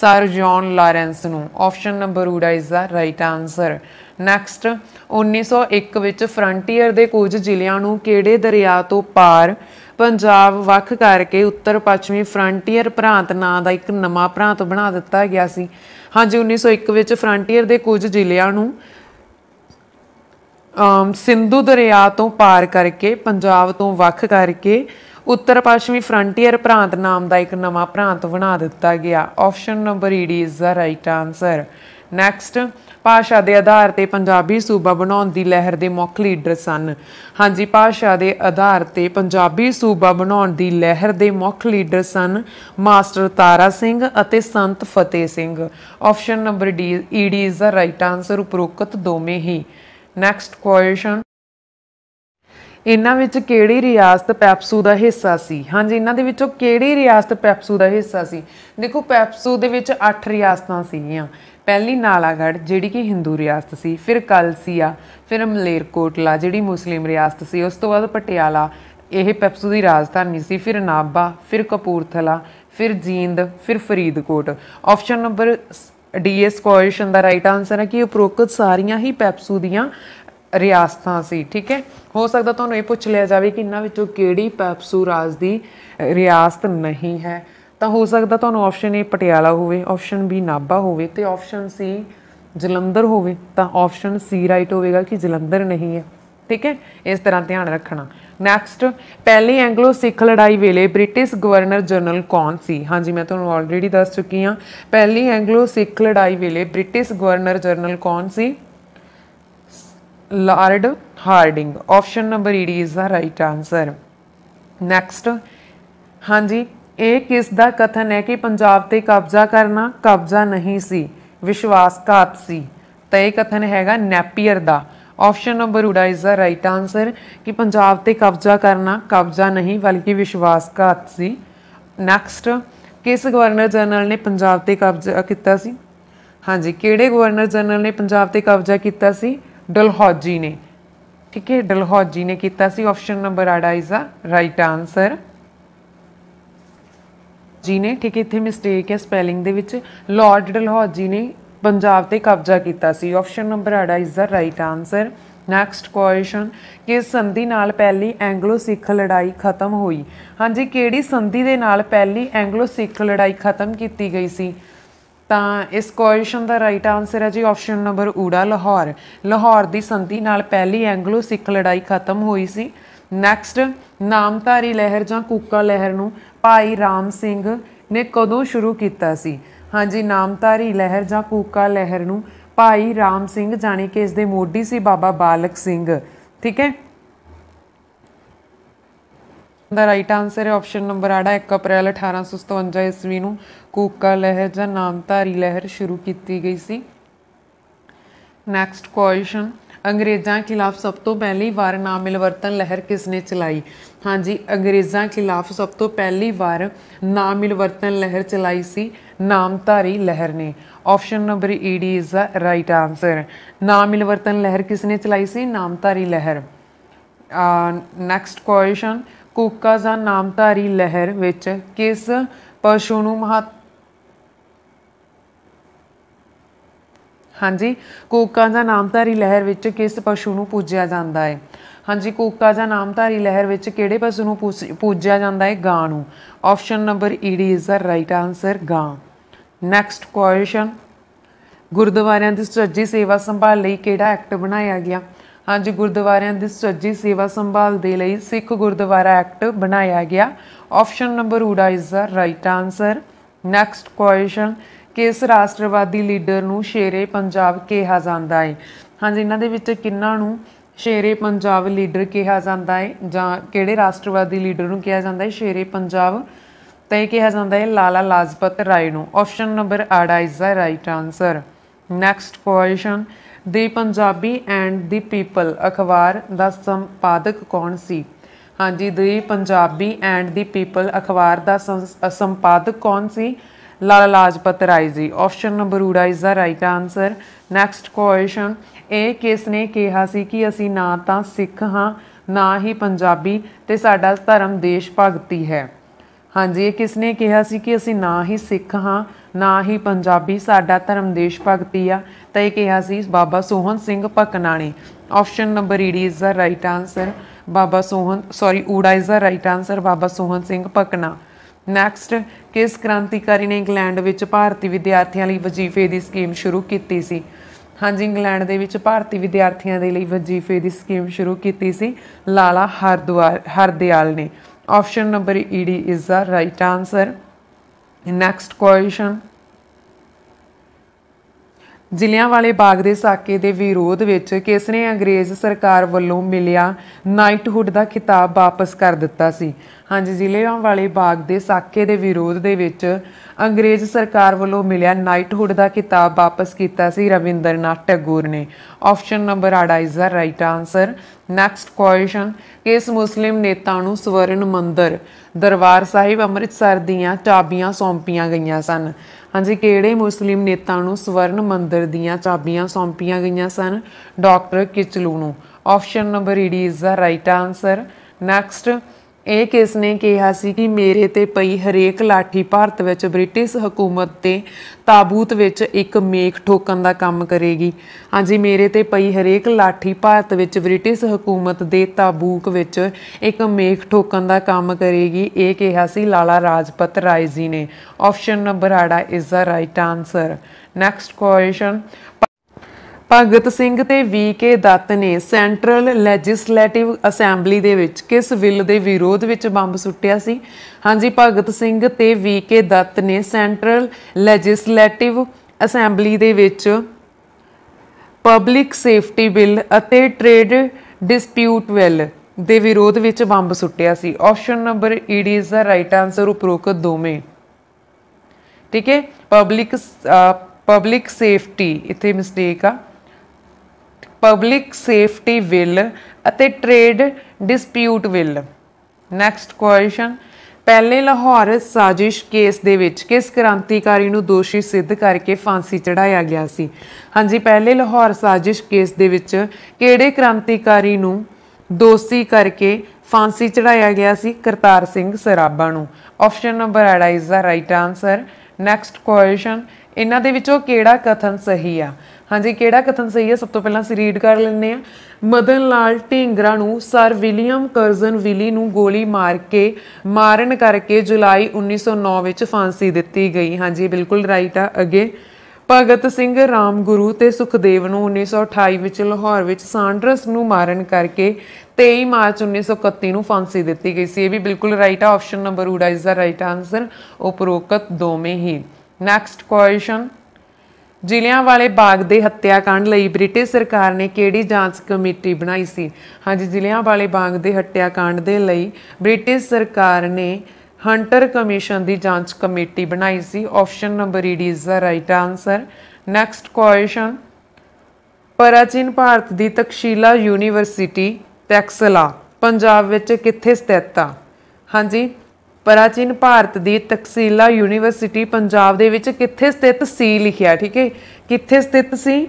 ਸਰ ਜੌਨ ਲਾਰੈਂਸ ਨੂੰ ਆਪਸ਼ਨ ਨੰਬਰ ਊੜਾ is the right answer next 1901 ਵਿੱਚ ਫਰੰਟੀਅਰ ਦੇ ਕੁਝ ਜ਼ਿਲ੍ਹਿਆਂ ਨੂੰ ਕਿਹੜੇ ਦਰਿਆ ਤੋਂ ਪਾਰ ਪੰਜਾਬ ਵੱਖ ਕਰਕੇ ਉੱਤਰ ਪੱਛਮੀ ਫਰੰਟੀਅਰ ਪ੍ਰਾਂਤ ਨਾਂ ਦਾ ਇੱਕ ਨਵਾਂ ਪ੍ਰਾਂਤ ਬਣਾ ਦਿੱਤਾ ਗਿਆ ਸੀ ਹਾਂਜੀ 1901 ਵਿੱਚ ਫਰੰਟੀਅਰ ਦੇ ਕੁਝ ਜ਼ਿਲ੍ਹਿਆਂ ਨੂੰ ਸਿੰਧੂ ਦਰਿਆ ਤੋਂ ਪਾਰ ਕਰਕੇ ਪੰਜਾਬ ਤੋਂ ਵੱਖ ਕਰਕੇ ਉੱਤਰ ਪੱਛਮੀ ਫਰੰਟੀਅਰ ਪ੍ਰਾਂਤ ਨਾਮ ਦਾ ਇੱਕ ਨਵਾਂ ਪ੍ਰਾਂਤ ਬਣਾ ਦਿੱਤਾ ਗਿਆ option number ED is the right answer next ਭਾਸ਼ਾ ਦੇ ਆਧਾਰ ਤੇ ਪੰਜਾਬੀ ਸੂਬਾ ਬਣਾਉਣ ਦੀ ਲਹਿਰ ਦੇ ਮੁੱਖ ਲੀਡਰ ਸਨ ਹਾਂਜੀ ਭਾਸ਼ਾ ਦੇ ਆਧਾਰ ਤੇ ਪੰਜਾਬੀ ਸੂਬਾ ਬਣਾਉਣ ਦੀ ਲਹਿਰ ਦੇ ਮੁੱਖ ਲੀਡਰ ਸਨ ਮਾਸਟਰ ਤਾਰਾ ਸਿੰਘ ਅਤੇ ਸੰਤ ਫਤੇ ਸਿੰਘ ਆਪਸ਼ਨ ਨੰਬਰ ਡੀ ਈ ਡੀ ਇਜ਼ ਦਾ ਰਾਈਟ ਆਨਸਰ ਉਪਰੋਕਤ ਦੋਵੇਂ ਹੀ ਨੈਕਸਟ ਕੁਐਸਚਨ ਇਹਨਾਂ ਵਿੱਚ ਕਿਹੜੀ ਰਿਆਸਤ ਪੈਪਸੂ ਦਾ ਹਿੱਸਾ ਸੀ ਹਾਂਜੀ ਇਹਨਾਂ ਦੇ ਵਿੱਚੋਂ ਕਿਹੜੀ ਰਿਆਸਤ ਪੈਪਸੂ ਦਾ ਹਿੱਸਾ ਸੀ ਦੇਖੋ ਪੈਪਸੂ ਦੇ ਵਿੱਚ 8 ਰਿਆਸਤਾਂ ਸੀਗੀਆਂ ਪਹਿਲੀ ਨਾਲਾਗੜ ਜਿਹੜੀ ਕਿ ਹਿੰਦੂ ਰਿਆਸਤ ਸੀ ਫਿਰ ਕਲਸੀਆ ਫਿਰ ਮਲੇਰਕੋਟਲਾ ਜਿਹੜੀ ਮੁਸਲਿਮ ਰਿਆਸਤ ਸੀ ਉਸ ਤੋਂ ਬਾਅਦ ਪਟਿਆਲਾ ਇਹ ਪੈਪਸੂ ਦੀ ਰਾਜਧਾਨੀ ਸੀ ਫਿਰ ਨਾਭਾ ਫਿਰ ਕਪੂਰਥਲਾ ਫਿਰ ਜੀਂਦ ਫਿਰ ਫਰੀਦਕੋਟ ਆਪਸ਼ਨ ਨੰਬਰ ਡੀ ਇਸ ਕੁਐਸਚਨ ਦਾ ਰਾਈਟ ਆਨਸਰ ਹੈ ਕਿ ਉਪਰੋਕਤ ਸਾਰੀਆਂ ਹੀ ਪੈਪਸੂ ਦੀਆਂ ਰਿਆਸਤਾਂ ਸੀ ਠੀਕ ਹੈ ਹੋ ਸਕਦਾ ਤੁਹਾਨੂੰ ਇਹ ਪੁੱਛ ਲਿਆ ਜਾਵੇ ਕਿ ਇਹਨਾਂ ਵਿੱਚੋਂ ਕਿਹੜੀ ਪੈਪਸੂ ਰਾਜ ਦੀ ਰਿਆਸਤ ਨਹੀਂ ਹੈ ਤਾਂ ਹੋ ਸਕਦਾ ਤੁਹਾਨੂੰ ਆਪਸ਼ਨ ਏ ਪਟਿਆਲਾ ਹੋਵੇ ਆਪਸ਼ਨ ਬੀ ਨਾਭਾ ਹੋਵੇ ਤੇ ਆਪਸ਼ਨ ਸੀ ਜਲੰਧਰ ਹੋਵੇ ਤਾਂ ਆਪਸ਼ਨ ਸੀ ਰਾਈਟ ਹੋਵੇਗਾ ਕਿ ਜਲੰਧਰ ਨਹੀਂ ਹੈ ਠੀਕ ਹੈ ਇਸ ਤਰ੍ਹਾਂ ਧਿਆਨ ਰੱਖਣਾ ਨੈਕਸਟ ਪਹਿਲੀ ਐਂਗਲੋ ਸਿੱਖ ਲੜਾਈ ਵੇਲੇ ਬ੍ਰਿਟਿਸ਼ ਗਵਰਨਰ ਜਨਰਲ ਕੌਣ ਸੀ ਹਾਂਜੀ ਮੈਂ ਤੁਹਾਨੂੰ ਆਲਰੇਡੀ ਦੱਸ ਚੁੱਕੀ ਹਾਂ ਪਹਿਲੀ ਐਂਗਲੋ ਸਿੱਖ ਲੜਾਈ ਵੇਲੇ ਬ੍ਰਿਟਿਸ਼ ਗਵਰਨਰ ਜਨਰਲ ਕੌਣ ਸੀ ਲਾਰਡ ਹਾਰਡਿੰਗ ਆਪਸ਼ਨ ਨੰਬਰ ਈ is the right answer next ਹਾਂਜੀ ਇਹ ਕਿਸ ਦਾ ਕਥਨ ਹੈ ਕਿ ਪੰਜਾਬ ਤੇ ਕਬਜ਼ਾ ਕਰਨਾ ਕਬਜ਼ਾ ਨਹੀਂ ਸੀ ਵਿਸ਼ਵਾਸਘਾਤ ਸੀ ਤਾਂ ਇਹ ਕਥਨ ਹੈਗਾ ਨੈਪੀਅਰ ਦਾ ਆਪਸ਼ਨ ਨੰਬਰ ਡਾ ਇਜ਼ ਦਾ ਰਾਈਟ ਆਨਸਰ ਕਿ ਪੰਜਾਬ ਤੇ ਕਬਜ਼ਾ ਕਰਨਾ ਕਬਜ਼ਾ ਨਹੀਂ ਬਲਕਿ ਵਿਸ਼ਵਾਸਘਾਤ ਸੀ ਨੈਕਸਟ ਕਿਸ ਗਵਰਨਰ ਜਨਰਲ ਨੇ ਪੰਜਾਬ ਤੇ ਕਬਜ਼ਾ ਕੀਤਾ ਸੀ ਹਾਂਜੀ ਕਿਹੜੇ ਗਵਰਨਰ ਜਨਰਲ ਨੇ ਪੰਜਾਬ ਤੇ ਕਬਜ਼ਾ ਕੀਤਾ ਸੀ ਡਲਹੌਜੀ ਨੇ ਠੀਕ ਹੈ ਡਲਹੌਜੀ ਨੇ ਕੀਤਾ ਸੀ ਆਪਸ਼ਨ ਨੰਬਰ ਆੜਾ ਇਜ਼ ਦਾ ਰਾਈਟ ਆਨਸਰ ਜੀ ਨੇ ਠੀਕ ਇੱਥੇ ਮਿਸਟੇਕ ਹੈ ਸਪੈਲਿੰਗ ਦੇ ਵਿੱਚ ਲਾਰਡ ਡਲਹੌਜੀ ਨੇ ਪੰਜਾਬ ਤੇ ਕਬਜ਼ਾ ਕੀਤਾ ਸੀ ਆਪਸ਼ਨ ਨੰਬਰ ਆੜਾ is the right answer next question ਕਿ ਸੰਧੀ ਨਾਲ ਪਹਿਲੀ ਐਂਗਲੋ ਸਿੱਖ ਲੜਾਈ ਖਤਮ ਹੋਈ ਹਾਂਜੀ ਕਿਹੜੀ ਸੰਧੀ ਦੇ ਨਾਲ ਪਹਿਲੀ ਐਂਗਲੋ ਸਿੱਖ ਲੜਾਈ ਖਤਮ ਕੀਤੀ ਗਈ ਸੀ ਤਾਂ ਇਸ ਕੁਐਸਚਨ ਦਾ ਰਾਈਟ ਆਨਸਰ ਹੈ ਜੀ ਆਪਸ਼ਨ ਨੰਬਰ ਊੜਾ ਲਾਹੌਰ ਲਾਹੌਰ ਦੀ ਸੰਧੀ ਨਾਲ ਪਹਿਲੀ ਐਂਗਲੋ ਸਿੱਖ ਲੜਾਈ ਖਤਮ ਹੋਈ ਸੀ ਨੈਕਸਟ ਨਾਮਧਾਰੀ ਲਹਿਰ ਜਾਂ ਕੂਕਾ ਲਹਿਰ ਨੂੰ ਭਾਈ ਰਾਮ ਸਿੰਘ ਨੇ ਕਦੋਂ ਸ਼ੁਰੂ ਕੀਤਾ ਸੀ ਹਾਂਜੀ ਨਾਮਧਾਰੀ ਲਹਿਰ ਜਾਂ ਕੂਕਾ ਲਹਿਰ ਨੂੰ ਭਾਈ ਰਾਮ ਸਿੰਘ ਜਾਣੀ ਕਿ ਇਸ ਦੇ ਮੋਢੀ ਸੀ ਬਾਬਾ ਬਾਲਕ ਸਿੰਘ ਠੀਕ ਹੈ ਦਾ ਰਾਈਟ ਆਨਸਰ ਹੈ ਆਪਸ਼ਨ ਨੰਬਰ 8 1 ਅਪ੍ਰੈਲ 1857 ਈਸਵੀ ਨੂੰ ਕੂਕਾ ਲਹਿਰ ਜਾਂ ਨਾਮਧਾਰੀ ਲਹਿਰ ਸ਼ੁਰੂ ਕੀਤੀ ਗਈ ਸੀ ਨੈਕਸਟ ਕੁਐਸਚਨ ਅੰਗਰੇਜ਼ਾਂ ਖਿਲਾਫ ਸਭ ਤੋਂ ਪਹਿਲੀ ਵਾਰ ਨਾਮਿਲਵਰਤਨ ਲਹਿਰ ਕਿਸ ਨੇ ਚਲਾਈ ਹਾਂਜੀ ਅੰਗਰੇਜ਼ਾਂ ਖਿਲਾਫ ਸਭ ਤੋਂ ਪਹਿਲੀ ਵਾਰ ਨਾਮਿਲਵਰਤਨ ਲਹਿਰ ਚਲਾਈ ਸੀ ਨਾਮਧਾਰੀ ਲਹਿਰ ਨੇ ਆਪਸ਼ਨ ਨੰਬਰ ਈ ਇਜ਼ ਦਾ ਰਾਈਟ ਆਨਸਰ ਨਾਮਿਲਵਰਤਨ ਲਹਿਰ ਕਿਸ ਨੇ ਚਲਾਈ ਸੀ ਨਾਮਧਾਰੀ ਲਹਿਰ ਨੈਕਸਟ ਕੁਐਸਚਨ ਜਾਂ ਨਾਮਧਾਰੀ ਲਹਿਰ ਵਿੱਚ ਕਿਸ ਪਸ਼ੂ ਨੂੰ ਮਹੱਤ ਹਾਂਜੀ ਕੂਕਾ ਦਾ ਨਾਮਧਾਰੀ ਲਹਿਰ ਵਿੱਚ ਕਿਸ ਪਸ਼ੂ ਨੂੰ ਪੂਜਿਆ ਜਾਂਦਾ ਹੈ ਹਾਂਜੀ ਕੋਕਾ ਜਾਂ ਨਾਮਧਾਰੀ ਲਹਿਰ ਵਿੱਚ ਕਿਹੜੇ ਪਸ਼ੂ ਨੂੰ ਪੂਜਿਆ ਜਾਂਦਾ ਹੈ ਗਾਂ ਨੂੰ option number ED is the right answer ਗਾਂ ਨੈਕਸਟ ਕੁਐਸਚਨ ਗੁਰਦੁਆਰਿਆਂ ਦੀ ਸੱਜੀ ਸੇਵਾ ਸੰਭਾਲ ਲਈ ਕਿਹੜਾ ਐਕਟ ਬਣਾਇਆ ਗਿਆ ਹਾਂਜੀ ਗੁਰਦੁਆਰਿਆਂ ਦੀ ਸੱਜੀ ਸੇਵਾ ਸੰਭਾਲ ਦੇ ਲਈ ਸਿੱਖ ਗੁਰਦੁਆਰਾ ਐਕਟ ਬਣਾਇਆ ਗਿਆ ਆਪਸ਼ਨ ਨੰਬਰ ਊੜਾ is the right answer next question ਕਿਸ ਰਾਸ਼ਟਰਵਾਦੀ ਲੀਡਰ ਨੂੰ ਸ਼ੇਰੇ ਪੰਜਾਬ ਕਿਹਾ ਜਾਂਦਾ ਹੈ ਹਾਂਜੀ ਇਹਨਾਂ ਦੇ ਵਿੱਚ ਕਿੰਨਾਂ ਨੂੰ ਸ਼ੇਰੇ ਪੰਜਾਬ ਲੀਡਰ ਕਿਹਾ ਜਾਂਦਾ ਹੈ ਜਾਂ ਕਿਹੜੇ ਰਾਸ਼ਟਰਵਾਦੀ ਲੀਡਰ ਨੂੰ ਕਿਹਾ ਜਾਂਦਾ ਹੈ ਸ਼ੇਰੇ ਪੰਜਾਬ ਤਾਂ ਇਹ ਕਿਹਾ ਜਾਂਦਾ ਹੈ ਲਾਲਾ ਲਾਜਪਤ ਰਾਏ ਨੂੰ option number 8 is the right answer next question the Punjabi and the People ਅਖਬਾਰ ਦਾ ਸੰਪਾਦਕ ਕੌਣ ਸੀ ਹਾਂਜੀ the Punjabi and the People ਅਖਬਾਰ ਦਾ ਸੰਪਾਦਕ ਕੌਣ ਸੀ ਲਾਲਾ ਲਾਜਪਤ ਰਾਏ ਜੀ ਆਪਸ਼ਨ ਨੰਬਰ ਊੜਾ is the right answer next question ਇਹ ਕਿਸ ਨੇ ਕਿਹਾ ਸੀ ਕਿ ਅਸੀਂ ਨਾ ਤਾਂ ਸਿੱਖ ਹਾਂ ਨਾ ਹੀ ਪੰਜਾਬੀ ਤੇ ਸਾਡਾ ਧਰਮ ਦੇਸ਼ ਭਗਤੀ ਹੈ ਹਾਂਜੀ ਇਹ ਕਿਸ ਨੇ ਕਿਹਾ ਸੀ ਕਿ ਅਸੀਂ ਨਾ ਹੀ ਸਿੱਖ ਹਾਂ ਨਾ ਹੀ ਪੰਜਾਬੀ ਸਾਡਾ ਧਰਮ ਦੇਸ਼ ਭਗਤੀ ਆ ਤਾਂ ਇਹ ਕਿਹਾ ਸੀ ਬਾਬਾ ਸੋਹਣ ਸਿੰਘ ਪਕਣਾਣੇ ਆਪਸ਼ਨ ਨੰਬਰ ਈ is the right answer Baba Sohan sorry ਊੜਾ is the right answer Baba Sohan Singh ਪਕਣਾ ਨੈਕਸਟ ਕਿਸ ਕ੍ਰਾਂਤੀਕਾਰੀ ਨੇ ਇੰਗਲੈਂਡ ਵਿੱਚ ਭਾਰਤੀ ਵਿਦਿਆਰਥੀਆਂ ਲਈ ਵਜ਼ੀਫੇ ਦੀ ਸਕੀਮ ਸ਼ੁਰੂ ਕੀਤੀ ਸੀ ਹਾਂਜੀ ਇੰਗਲੈਂਡ ਦੇ ਵਿੱਚ ਭਾਰਤੀ ਵਿਦਿਆਰਥੀਆਂ ਦੇ ਲਈ ਵਜ਼ੀਫੇ ਦੀ ਸਕੀਮ ਸ਼ੁਰੂ ਕੀਤੀ ਸੀ ਲਾਲਾ ਹਰਦੁਆਰ ਹਰਦਿਆਲ ਨੇ Option number ED is the right answer. Next question. ਵਾਲੇ ਬਾਗ ਦੇ ਸਾਕੇ ਦੇ ਵਿਰੋਧ ਵਿੱਚ ਕਿਸ ਨੇ ਅੰਗਰੇਜ਼ ਸਰਕਾਰ ਵੱਲੋਂ ਮਿਲਿਆ ਨਾਈਟਹੁੱਡ ਦਾ ਖਿਤਾਬ ਵਾਪਸ ਕਰ ਦਿੱਤਾ ਸੀ ਹਾਂਜੀ ਜ਼ਿਲ੍ਹਿਆਂ ਵਾਲੇ ਬਾਗ ਦੇ ਸਾਕੇ ਦੇ ਵਿਰੋਧ ਦੇ ਵਿੱਚ ਅੰਗਰੇਜ਼ ਸਰਕਾਰ ਵੱਲੋਂ ਮਿਲਿਆ ਨਾਈਟਹੁੱਡ ਦਾ ਕਿਤਾਬ ਵਾਪਸ ਕੀਤਾ ਸੀ ਰਵਿੰਦਰਨਾਥ ਟੈਗੋਰ ਨੇ option number 8 is the right answer next question ਕਿਸ ਮੁਸਲਿਮ ਨੇਤਾ ਨੂੰ ਸਵਰਨ ਮੰਦਰ ਦਰਬਾਰ ਸਾਹਿਬ ਅੰਮ੍ਰਿਤਸਰ ਦੀਆਂ ਚਾਬੀਆਂ ਸੌਂਪੀਆਂ ਗਈਆਂ ਸਨ ਹਾਂਜੀ ਕਿਹੜੇ ਮੁਸਲਿਮ ਨੇਤਾ ਨੂੰ ਸਵਰਨ ਮੰਦਰ ਦੀਆਂ ਚਾਬੀਆਂ ਸੌਂਪੀਆਂ ਗਈਆਂ ਸਨ ਡਾਕਟਰ ਕਿਚਲੂ ਨੂੰ option number 8 is the right answer next ਇਹ ਕਿਸ ਨੇ ਕਿਹਾ ਸੀ ਕਿ ਮੇਰੇ ਤੇ ਪਈ ਹਰੇਕ ਲਾਠੀ ਭਾਰਤ ਵਿੱਚ ਬ੍ਰਿਟਿਸ਼ ਹਕੂਮਤ ਤੇ ਤਾਬੂਤ ਵਿੱਚ ਇੱਕ ਮੇਖ ਠੋਕਣ ਦਾ ਕੰਮ ਕਰੇਗੀ ਹਾਂਜੀ ਮੇਰੇ ਤੇ ਪਈ ਹਰੇਕ ਲਾਠੀ ਭਾਰਤ ਵਿੱਚ ਬ੍ਰਿਟਿਸ਼ ਹਕੂਮਤ ਦੇ ਤਾਬੂਕ ਵਿੱਚ ਇੱਕ ਮੇਖ ਠੋਕਣ ਦਾ ਕੰਮ ਕਰੇਗੀ ਇਹ ਕਿਹਾ ਸੀ ਲਾਲਾ ਰਾਜਪਤ ਰਾਏ ਜੀ ਨੇ option number 8 is the right answer next question Bhagat Singh ਤੇ ਵੀ ਕੇ ਦੱਤ ਨੇ ਸੈਂਟਰਲ ਲੈਜਿਸਲੇਟਿਵ ਅਸੈਂਬਲੀ ਦੇ ਵਿੱਚ ਕਿਸ ਬਿੱਲ ਦੇ ਵਿਰੋਧ ਵਿੱਚ ਬੰਬ ਸੁੱਟਿਆ ਸੀ ਹਾਂਜੀ ਭਗਤ ਸਿੰਘ ਤੇ ਵੀ ਕੇ ਦੱਤ ਨੇ ਸੈਂਟਰਲ ਲੈਜਿਸਲੇਟਿਵ ਅਸੈਂਬਲੀ ਦੇ ਵਿੱਚ ਪਬਲਿਕ ਸੇਫਟੀ ਬਿੱਲ ਅਤੇ ਟ੍ਰੇਡ ਡਿਸਪਿਊਟ ਬਿੱਲ ਦੇ ਵਿਰੋਧ ਵਿੱਚ ਬੰਬ ਸੁੱਟਿਆ ਸੀ ਆਪਸ਼ਨ ਨੰਬਰ ਈਡ ਇਜ਼ ਦਾ ਰਾਈਟ ਆਨਸਰ ਉਪਰੋਕਤ ਦੋਵੇਂ ਠੀਕ ਹੈ ਪਬਲਿਕ ਪਬਲਿਕ ਸੇਫਟੀ ਇੱਥੇ ਮਿਸਟੇਕ ਆ ਪਬਲਿਕ ਸੇਫਟੀ ਬਿੱਲ ਅਤੇ trade dispute bill next question ਪਹਿਲੇ ਲਾਹੌਰ ਸਾਜ਼ਿਸ਼ ਕੇਸ ਦੇ ਵਿੱਚ ਕਿਸ ਕ੍ਰਾਂਤੀਕਾਰੀ ਨੂੰ ਦੋਸ਼ੀ ਸਿੱਧ ਕਰਕੇ ਫਾਂਸੀ ਚੜਾਇਆ ਗਿਆ ਸੀ ਹਾਂਜੀ ਪਹਿਲੇ ਲਾਹੌਰ ਸਾਜ਼ਿਸ਼ ਕੇਸ ਦੇ ਵਿੱਚ ਕਿਹੜੇ ਕ੍ਰਾਂਤੀਕਾਰੀ ਨੂੰ ਦੋਸ਼ੀ ਕਰਕੇ ਫਾਂਸੀ ਚੜਾਇਆ ਗਿਆ ਸੀ ਕਰਤਾਰ ਸਿੰਘ ਸਰਾਭਾ ਨੂੰ option number 8 is the right answer next question ਇਹਨਾਂ ਦੇ ਵਿੱਚੋਂ ਕਿਹੜਾ ਕਥਨ ਸਹੀ ਆ ਹਾਂਜੀ ਕਿਹੜਾ ਕਥਨ ਸਹੀ ਹੈ ਸਭ ਤੋਂ ਪਹਿਲਾਂ ਅਸੀਂ ਰੀਡ ਕਰ ਲੈਂਦੇ ਆ ਮਦਨ ਲਾਲ ਢੇਂਗਰਾ ਨੂੰ ਸਰ ਵਿਲੀਅਮ ਕਰਜ਼ਨ ਵਿਲੀ ਨੂੰ ਗੋਲੀ ਮਾਰ ਕੇ ਮਾਰਨ ਕਰਕੇ ਜੁਲਾਈ 1909 ਵਿੱਚ ਫਾਂਸੀ ਦਿੱਤੀ ਗਈ ਹਾਂਜੀ ਬਿਲਕੁਲ ਰਾਈਟ ਆ ਅਗੇ ਭਗਤ ਸਿੰਘ ਰਾਮਗੁਰੂ ਤੇ ਸੁਖਦੇਵ ਨੂੰ 1928 ਵਿੱਚ ਲਾਹੌਰ ਵਿੱਚ ਸਾਂਡਰਸ ਨੂੰ ਮਾਰਨ ਕਰਕੇ 23 ਮਾਰਚ 1931 ਨੂੰ ਫਾਂਸੀ ਦਿੱਤੀ ਗਈ ਸੀ ਇਹ ਵੀ ਬਿਲਕੁਲ ਰਾਈਟ ਆ ਆਪਸ਼ਨ ਨੰਬਰ ਊੜਾ ਇਜ਼ ਦਾ ਰਾਈਟ ਆਨਸਰ ਉਪਰੋਕਤ ਦੋਵੇਂ ਹੀ ਨੈਕਸਟ ਕੁਐਸਚਨ ਜ਼ਿਲ੍ਹਿਆਂ ਵਾਲੇ ਬਾਗ ਦੇ ਹੱਤਿਆਕਾਂਡ ਲਈ ਬ੍ਰਿਟਿਸ਼ ਸਰਕਾਰ ਨੇ ਕਿਹੜੀ ਜਾਂਚ ਕਮੇਟੀ ਬਣਾਈ ਸੀ ਹਾਂਜੀ ਜ਼ਿਲ੍ਹਿਆਂ ਵਾਲੇ ਬਾਗ ਦੇ ਹੱਤਿਆਕਾਂਡ ਦੇ ਲਈ ਬ੍ਰਿਟਿਸ਼ ਸਰਕਾਰ ਨੇ ਹੰਟਰ ਕਮਿਸ਼ਨ ਦੀ ਜਾਂਚ ਕਮੇਟੀ ਬਣਾਈ ਸੀ ਆਪਸ਼ਨ ਨੰਬਰ ਈ is the right answer next question ਪ੍ਰਾਚੀਨ ਭਾਰਤ ਦੀ ਤਕਸ਼ੀਲਾ ਯੂਨੀਵਰਸਿਟੀ ਟੈਕਸਲਾ ਪੰਜਾਬ ਵਿੱਚ ਕਿੱਥੇ ਸਥਿਤ ਆ ਹਾਂਜੀ ਪ੍ਰਾਚੀਨ ਭਾਰਤ ਦੀ ਤਕਸੀਲਾ ਯੂਨੀਵਰਸਿਟੀ ਪੰਜਾਬ ਦੇ ਵਿੱਚ ਕਿੱਥੇ ਸਥਿਤ ਸੀ ਲਿਖਿਆ ਠੀਕ ਹੈ ਕਿੱਥੇ ਸਥਿਤ ਸੀ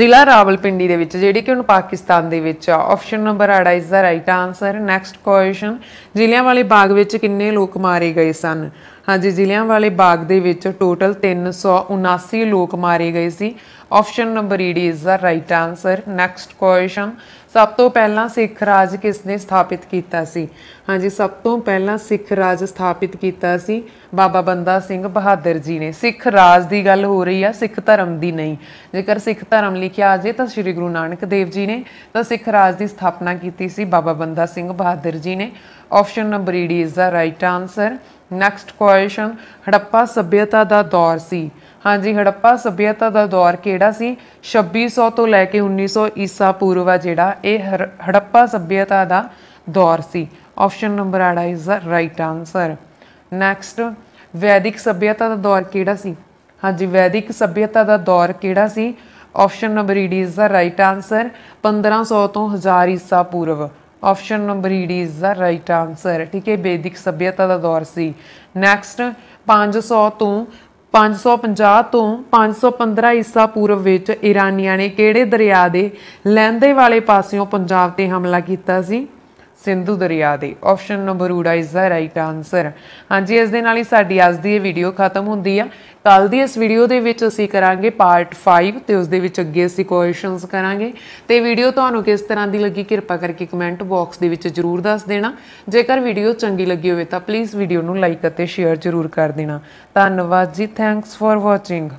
ਜ਼ਿਲ੍ਹਾ ਰਾਵਲਪਿੰਡੀ ਦੇ ਵਿੱਚ ਜਿਹੜੀ ਕਿ ਹੁਣ ਪਾਕਿਸਤਾਨ ਦੇ ਵਿੱਚ ਆ option number 8 is the right answer next question ਜ਼ਿਲ੍ਹਿਆਂ ਵਾਲੇ ਬਾਗ ਵਿੱਚ ਕਿੰਨੇ ਲੋਕ ਮਾਰੇ ਗਏ ਸਨ ਹਾਂਜੀ ਜ਼ਿਲ੍ਹਿਆਂ ਵਾਲੇ ਬਾਗ ਦੇ ਵਿੱਚ ਟੋਟਲ 379 ਲੋਕ ਮਾਰੇ ਗਏ ਸੀ ਆਪਸ਼ਨ ਨੰਬਰ ਈ ਡੀ is the right answer next question ਸਭ ਤੋਂ ਪਹਿਲਾਂ ਸਿੱਖ ਰਾਜ ਕਿਸ ਨੇ ਸਥਾਪਿਤ ਕੀਤਾ ਸੀ ਹਾਂਜੀ ਸਭ ਤੋਂ ਪਹਿਲਾਂ ਸਿੱਖ ਰਾਜ ਸਥਾਪਿਤ ਕੀਤਾ ਸੀ ਬਾਬਾ ਬੰਦਾ ਸਿੰਘ ਬਹਾਦਰ ਜੀ ਨੇ ਸਿੱਖ ਰਾਜ ਦੀ ਗੱਲ ਹੋ ਰਹੀ ਆ ਸਿੱਖ ਧਰਮ ਦੀ ਨਹੀਂ ਜੇਕਰ ਸਿੱਖ ਧਰਮ ਲਿਖਿਆ ਆ ਜੇ ਤਾਂ ਸ੍ਰੀ ਗੁਰੂ ਨਾਨਕ ਦੇਵ ਜੀ ਨੇ ਤਾਂ ਸਿੱਖ ਰਾਜ ਦੀ ਸਥਾਪਨਾ ਕੀਤੀ ਸੀ ਬਾਬਾ ਬੰਦਾ ਸਿੰਘ ਬਹਾਦਰ ਜੀ ਨੇ ਆਪਸ਼ਨ ਨੰਬਰ ਈ ਡੀ is the right answer next question Harappa ਸਭਿਅਤਾ ਦਾ ਦੌਰ ਸੀ ਹਾਂਜੀ ਹੜੱਪਾ ਸਭਿਅਤਾ ਦਾ ਦੌਰ ਕਿਹੜਾ ਸੀ 2600 ਤੋਂ ਲੈ ਕੇ 1900 ਈਸਾ ਪੂਰਵ ਆ ਜਿਹੜਾ ਇਹ ਹੜੱਪਾ ਸਭਿਅਤਾ ਦਾ ਦੌਰ ਸੀ option number 8 is the right answer next Vedic ਸਭਿਅਤਾ ਦਾ ਦੌਰ ਕਿਹੜਾ ਸੀ ਹਾਂਜੀ ਵੈਦਿਕ ਸਭਿਅਤਾ ਦਾ ਦੌਰ ਕਿਹੜਾ ਸੀ option number 8 is the right answer 1500 ਤੋਂ 1000 ਈਸਾ ਪੂਰਵ option number ED is the right answer ਠੀਕ ਹੈ ਬੇਦਿਕ ਸਭਿਅਤਾ ਦਾ ਦੌਰ ਸੀ ਨੈਕਸਟ 500 ਤੋਂ 550 ਤੋਂ 515 ਈਸਾ ਪੂਰਵ ਵਿੱਚ ਇਰਾਨੀਆਂ ਨੇ ਕਿਹੜੇ ਦਰਿਆ ਦੇ ਲਹਿੰਦੇ ਵਾਲੇ ਪਾਸਿਓਂ ਪੰਜਾਬ ਤੇ ਹਮਲਾ ਕੀਤਾ ਸੀ ਸਿੰਧੂ ਦਰਿਆ ਦੇ ਆਪਸ਼ਨ ਨੰਬਰ ਊੜਾ ਇਜ਼ ਦਾ ਰਾਈਟ ਆਨਸਰ ਹਾਂਜੀ ਇਸ ਦੇ ਨਾਲ ਹੀ ਸਾਡੀ ਅੱਜ ਦੀ ਇਹ ਵੀਡੀਓ ਖਤਮ ਹੁੰਦੀ ਆ ਕੱਲ ਦੀ ਇਸ ਵੀਡੀਓ ਦੇ ਵਿੱਚ ਅਸੀਂ ਕਰਾਂਗੇ ਪਾਰਟ 5 ਤੇ ਉਸ ਦੇ ਵਿੱਚ ਅੱਗੇ ਅਸੀਂ ਕੁਐਸਚਨਸ ਕਰਾਂਗੇ ਤੇ ਵੀਡੀਓ ਤੁਹਾਨੂੰ ਕਿਸ ਤਰ੍ਹਾਂ ਦੀ ਲੱਗੀ ਕਿਰਪਾ ਕਰਕੇ ਕਮੈਂਟ ਬਾਕਸ ਦੇ ਵਿੱਚ ਜਰੂਰ ਦੱਸ ਦੇਣਾ ਜੇਕਰ ਵੀਡੀਓ ਚੰਗੀ ਲੱਗੀ ਹੋਵੇ ਤਾਂ ਪਲੀਜ਼ ਵੀਡੀਓ ਨੂੰ ਲਾਈਕ ਅਤੇ ਸ਼ੇਅਰ ਜਰੂਰ ਕਰ ਦੇਣਾ ਧੰਨਵਾਦ ਜੀ ਥੈਂਕਸ ਫॉर ਵਾਚਿੰਗ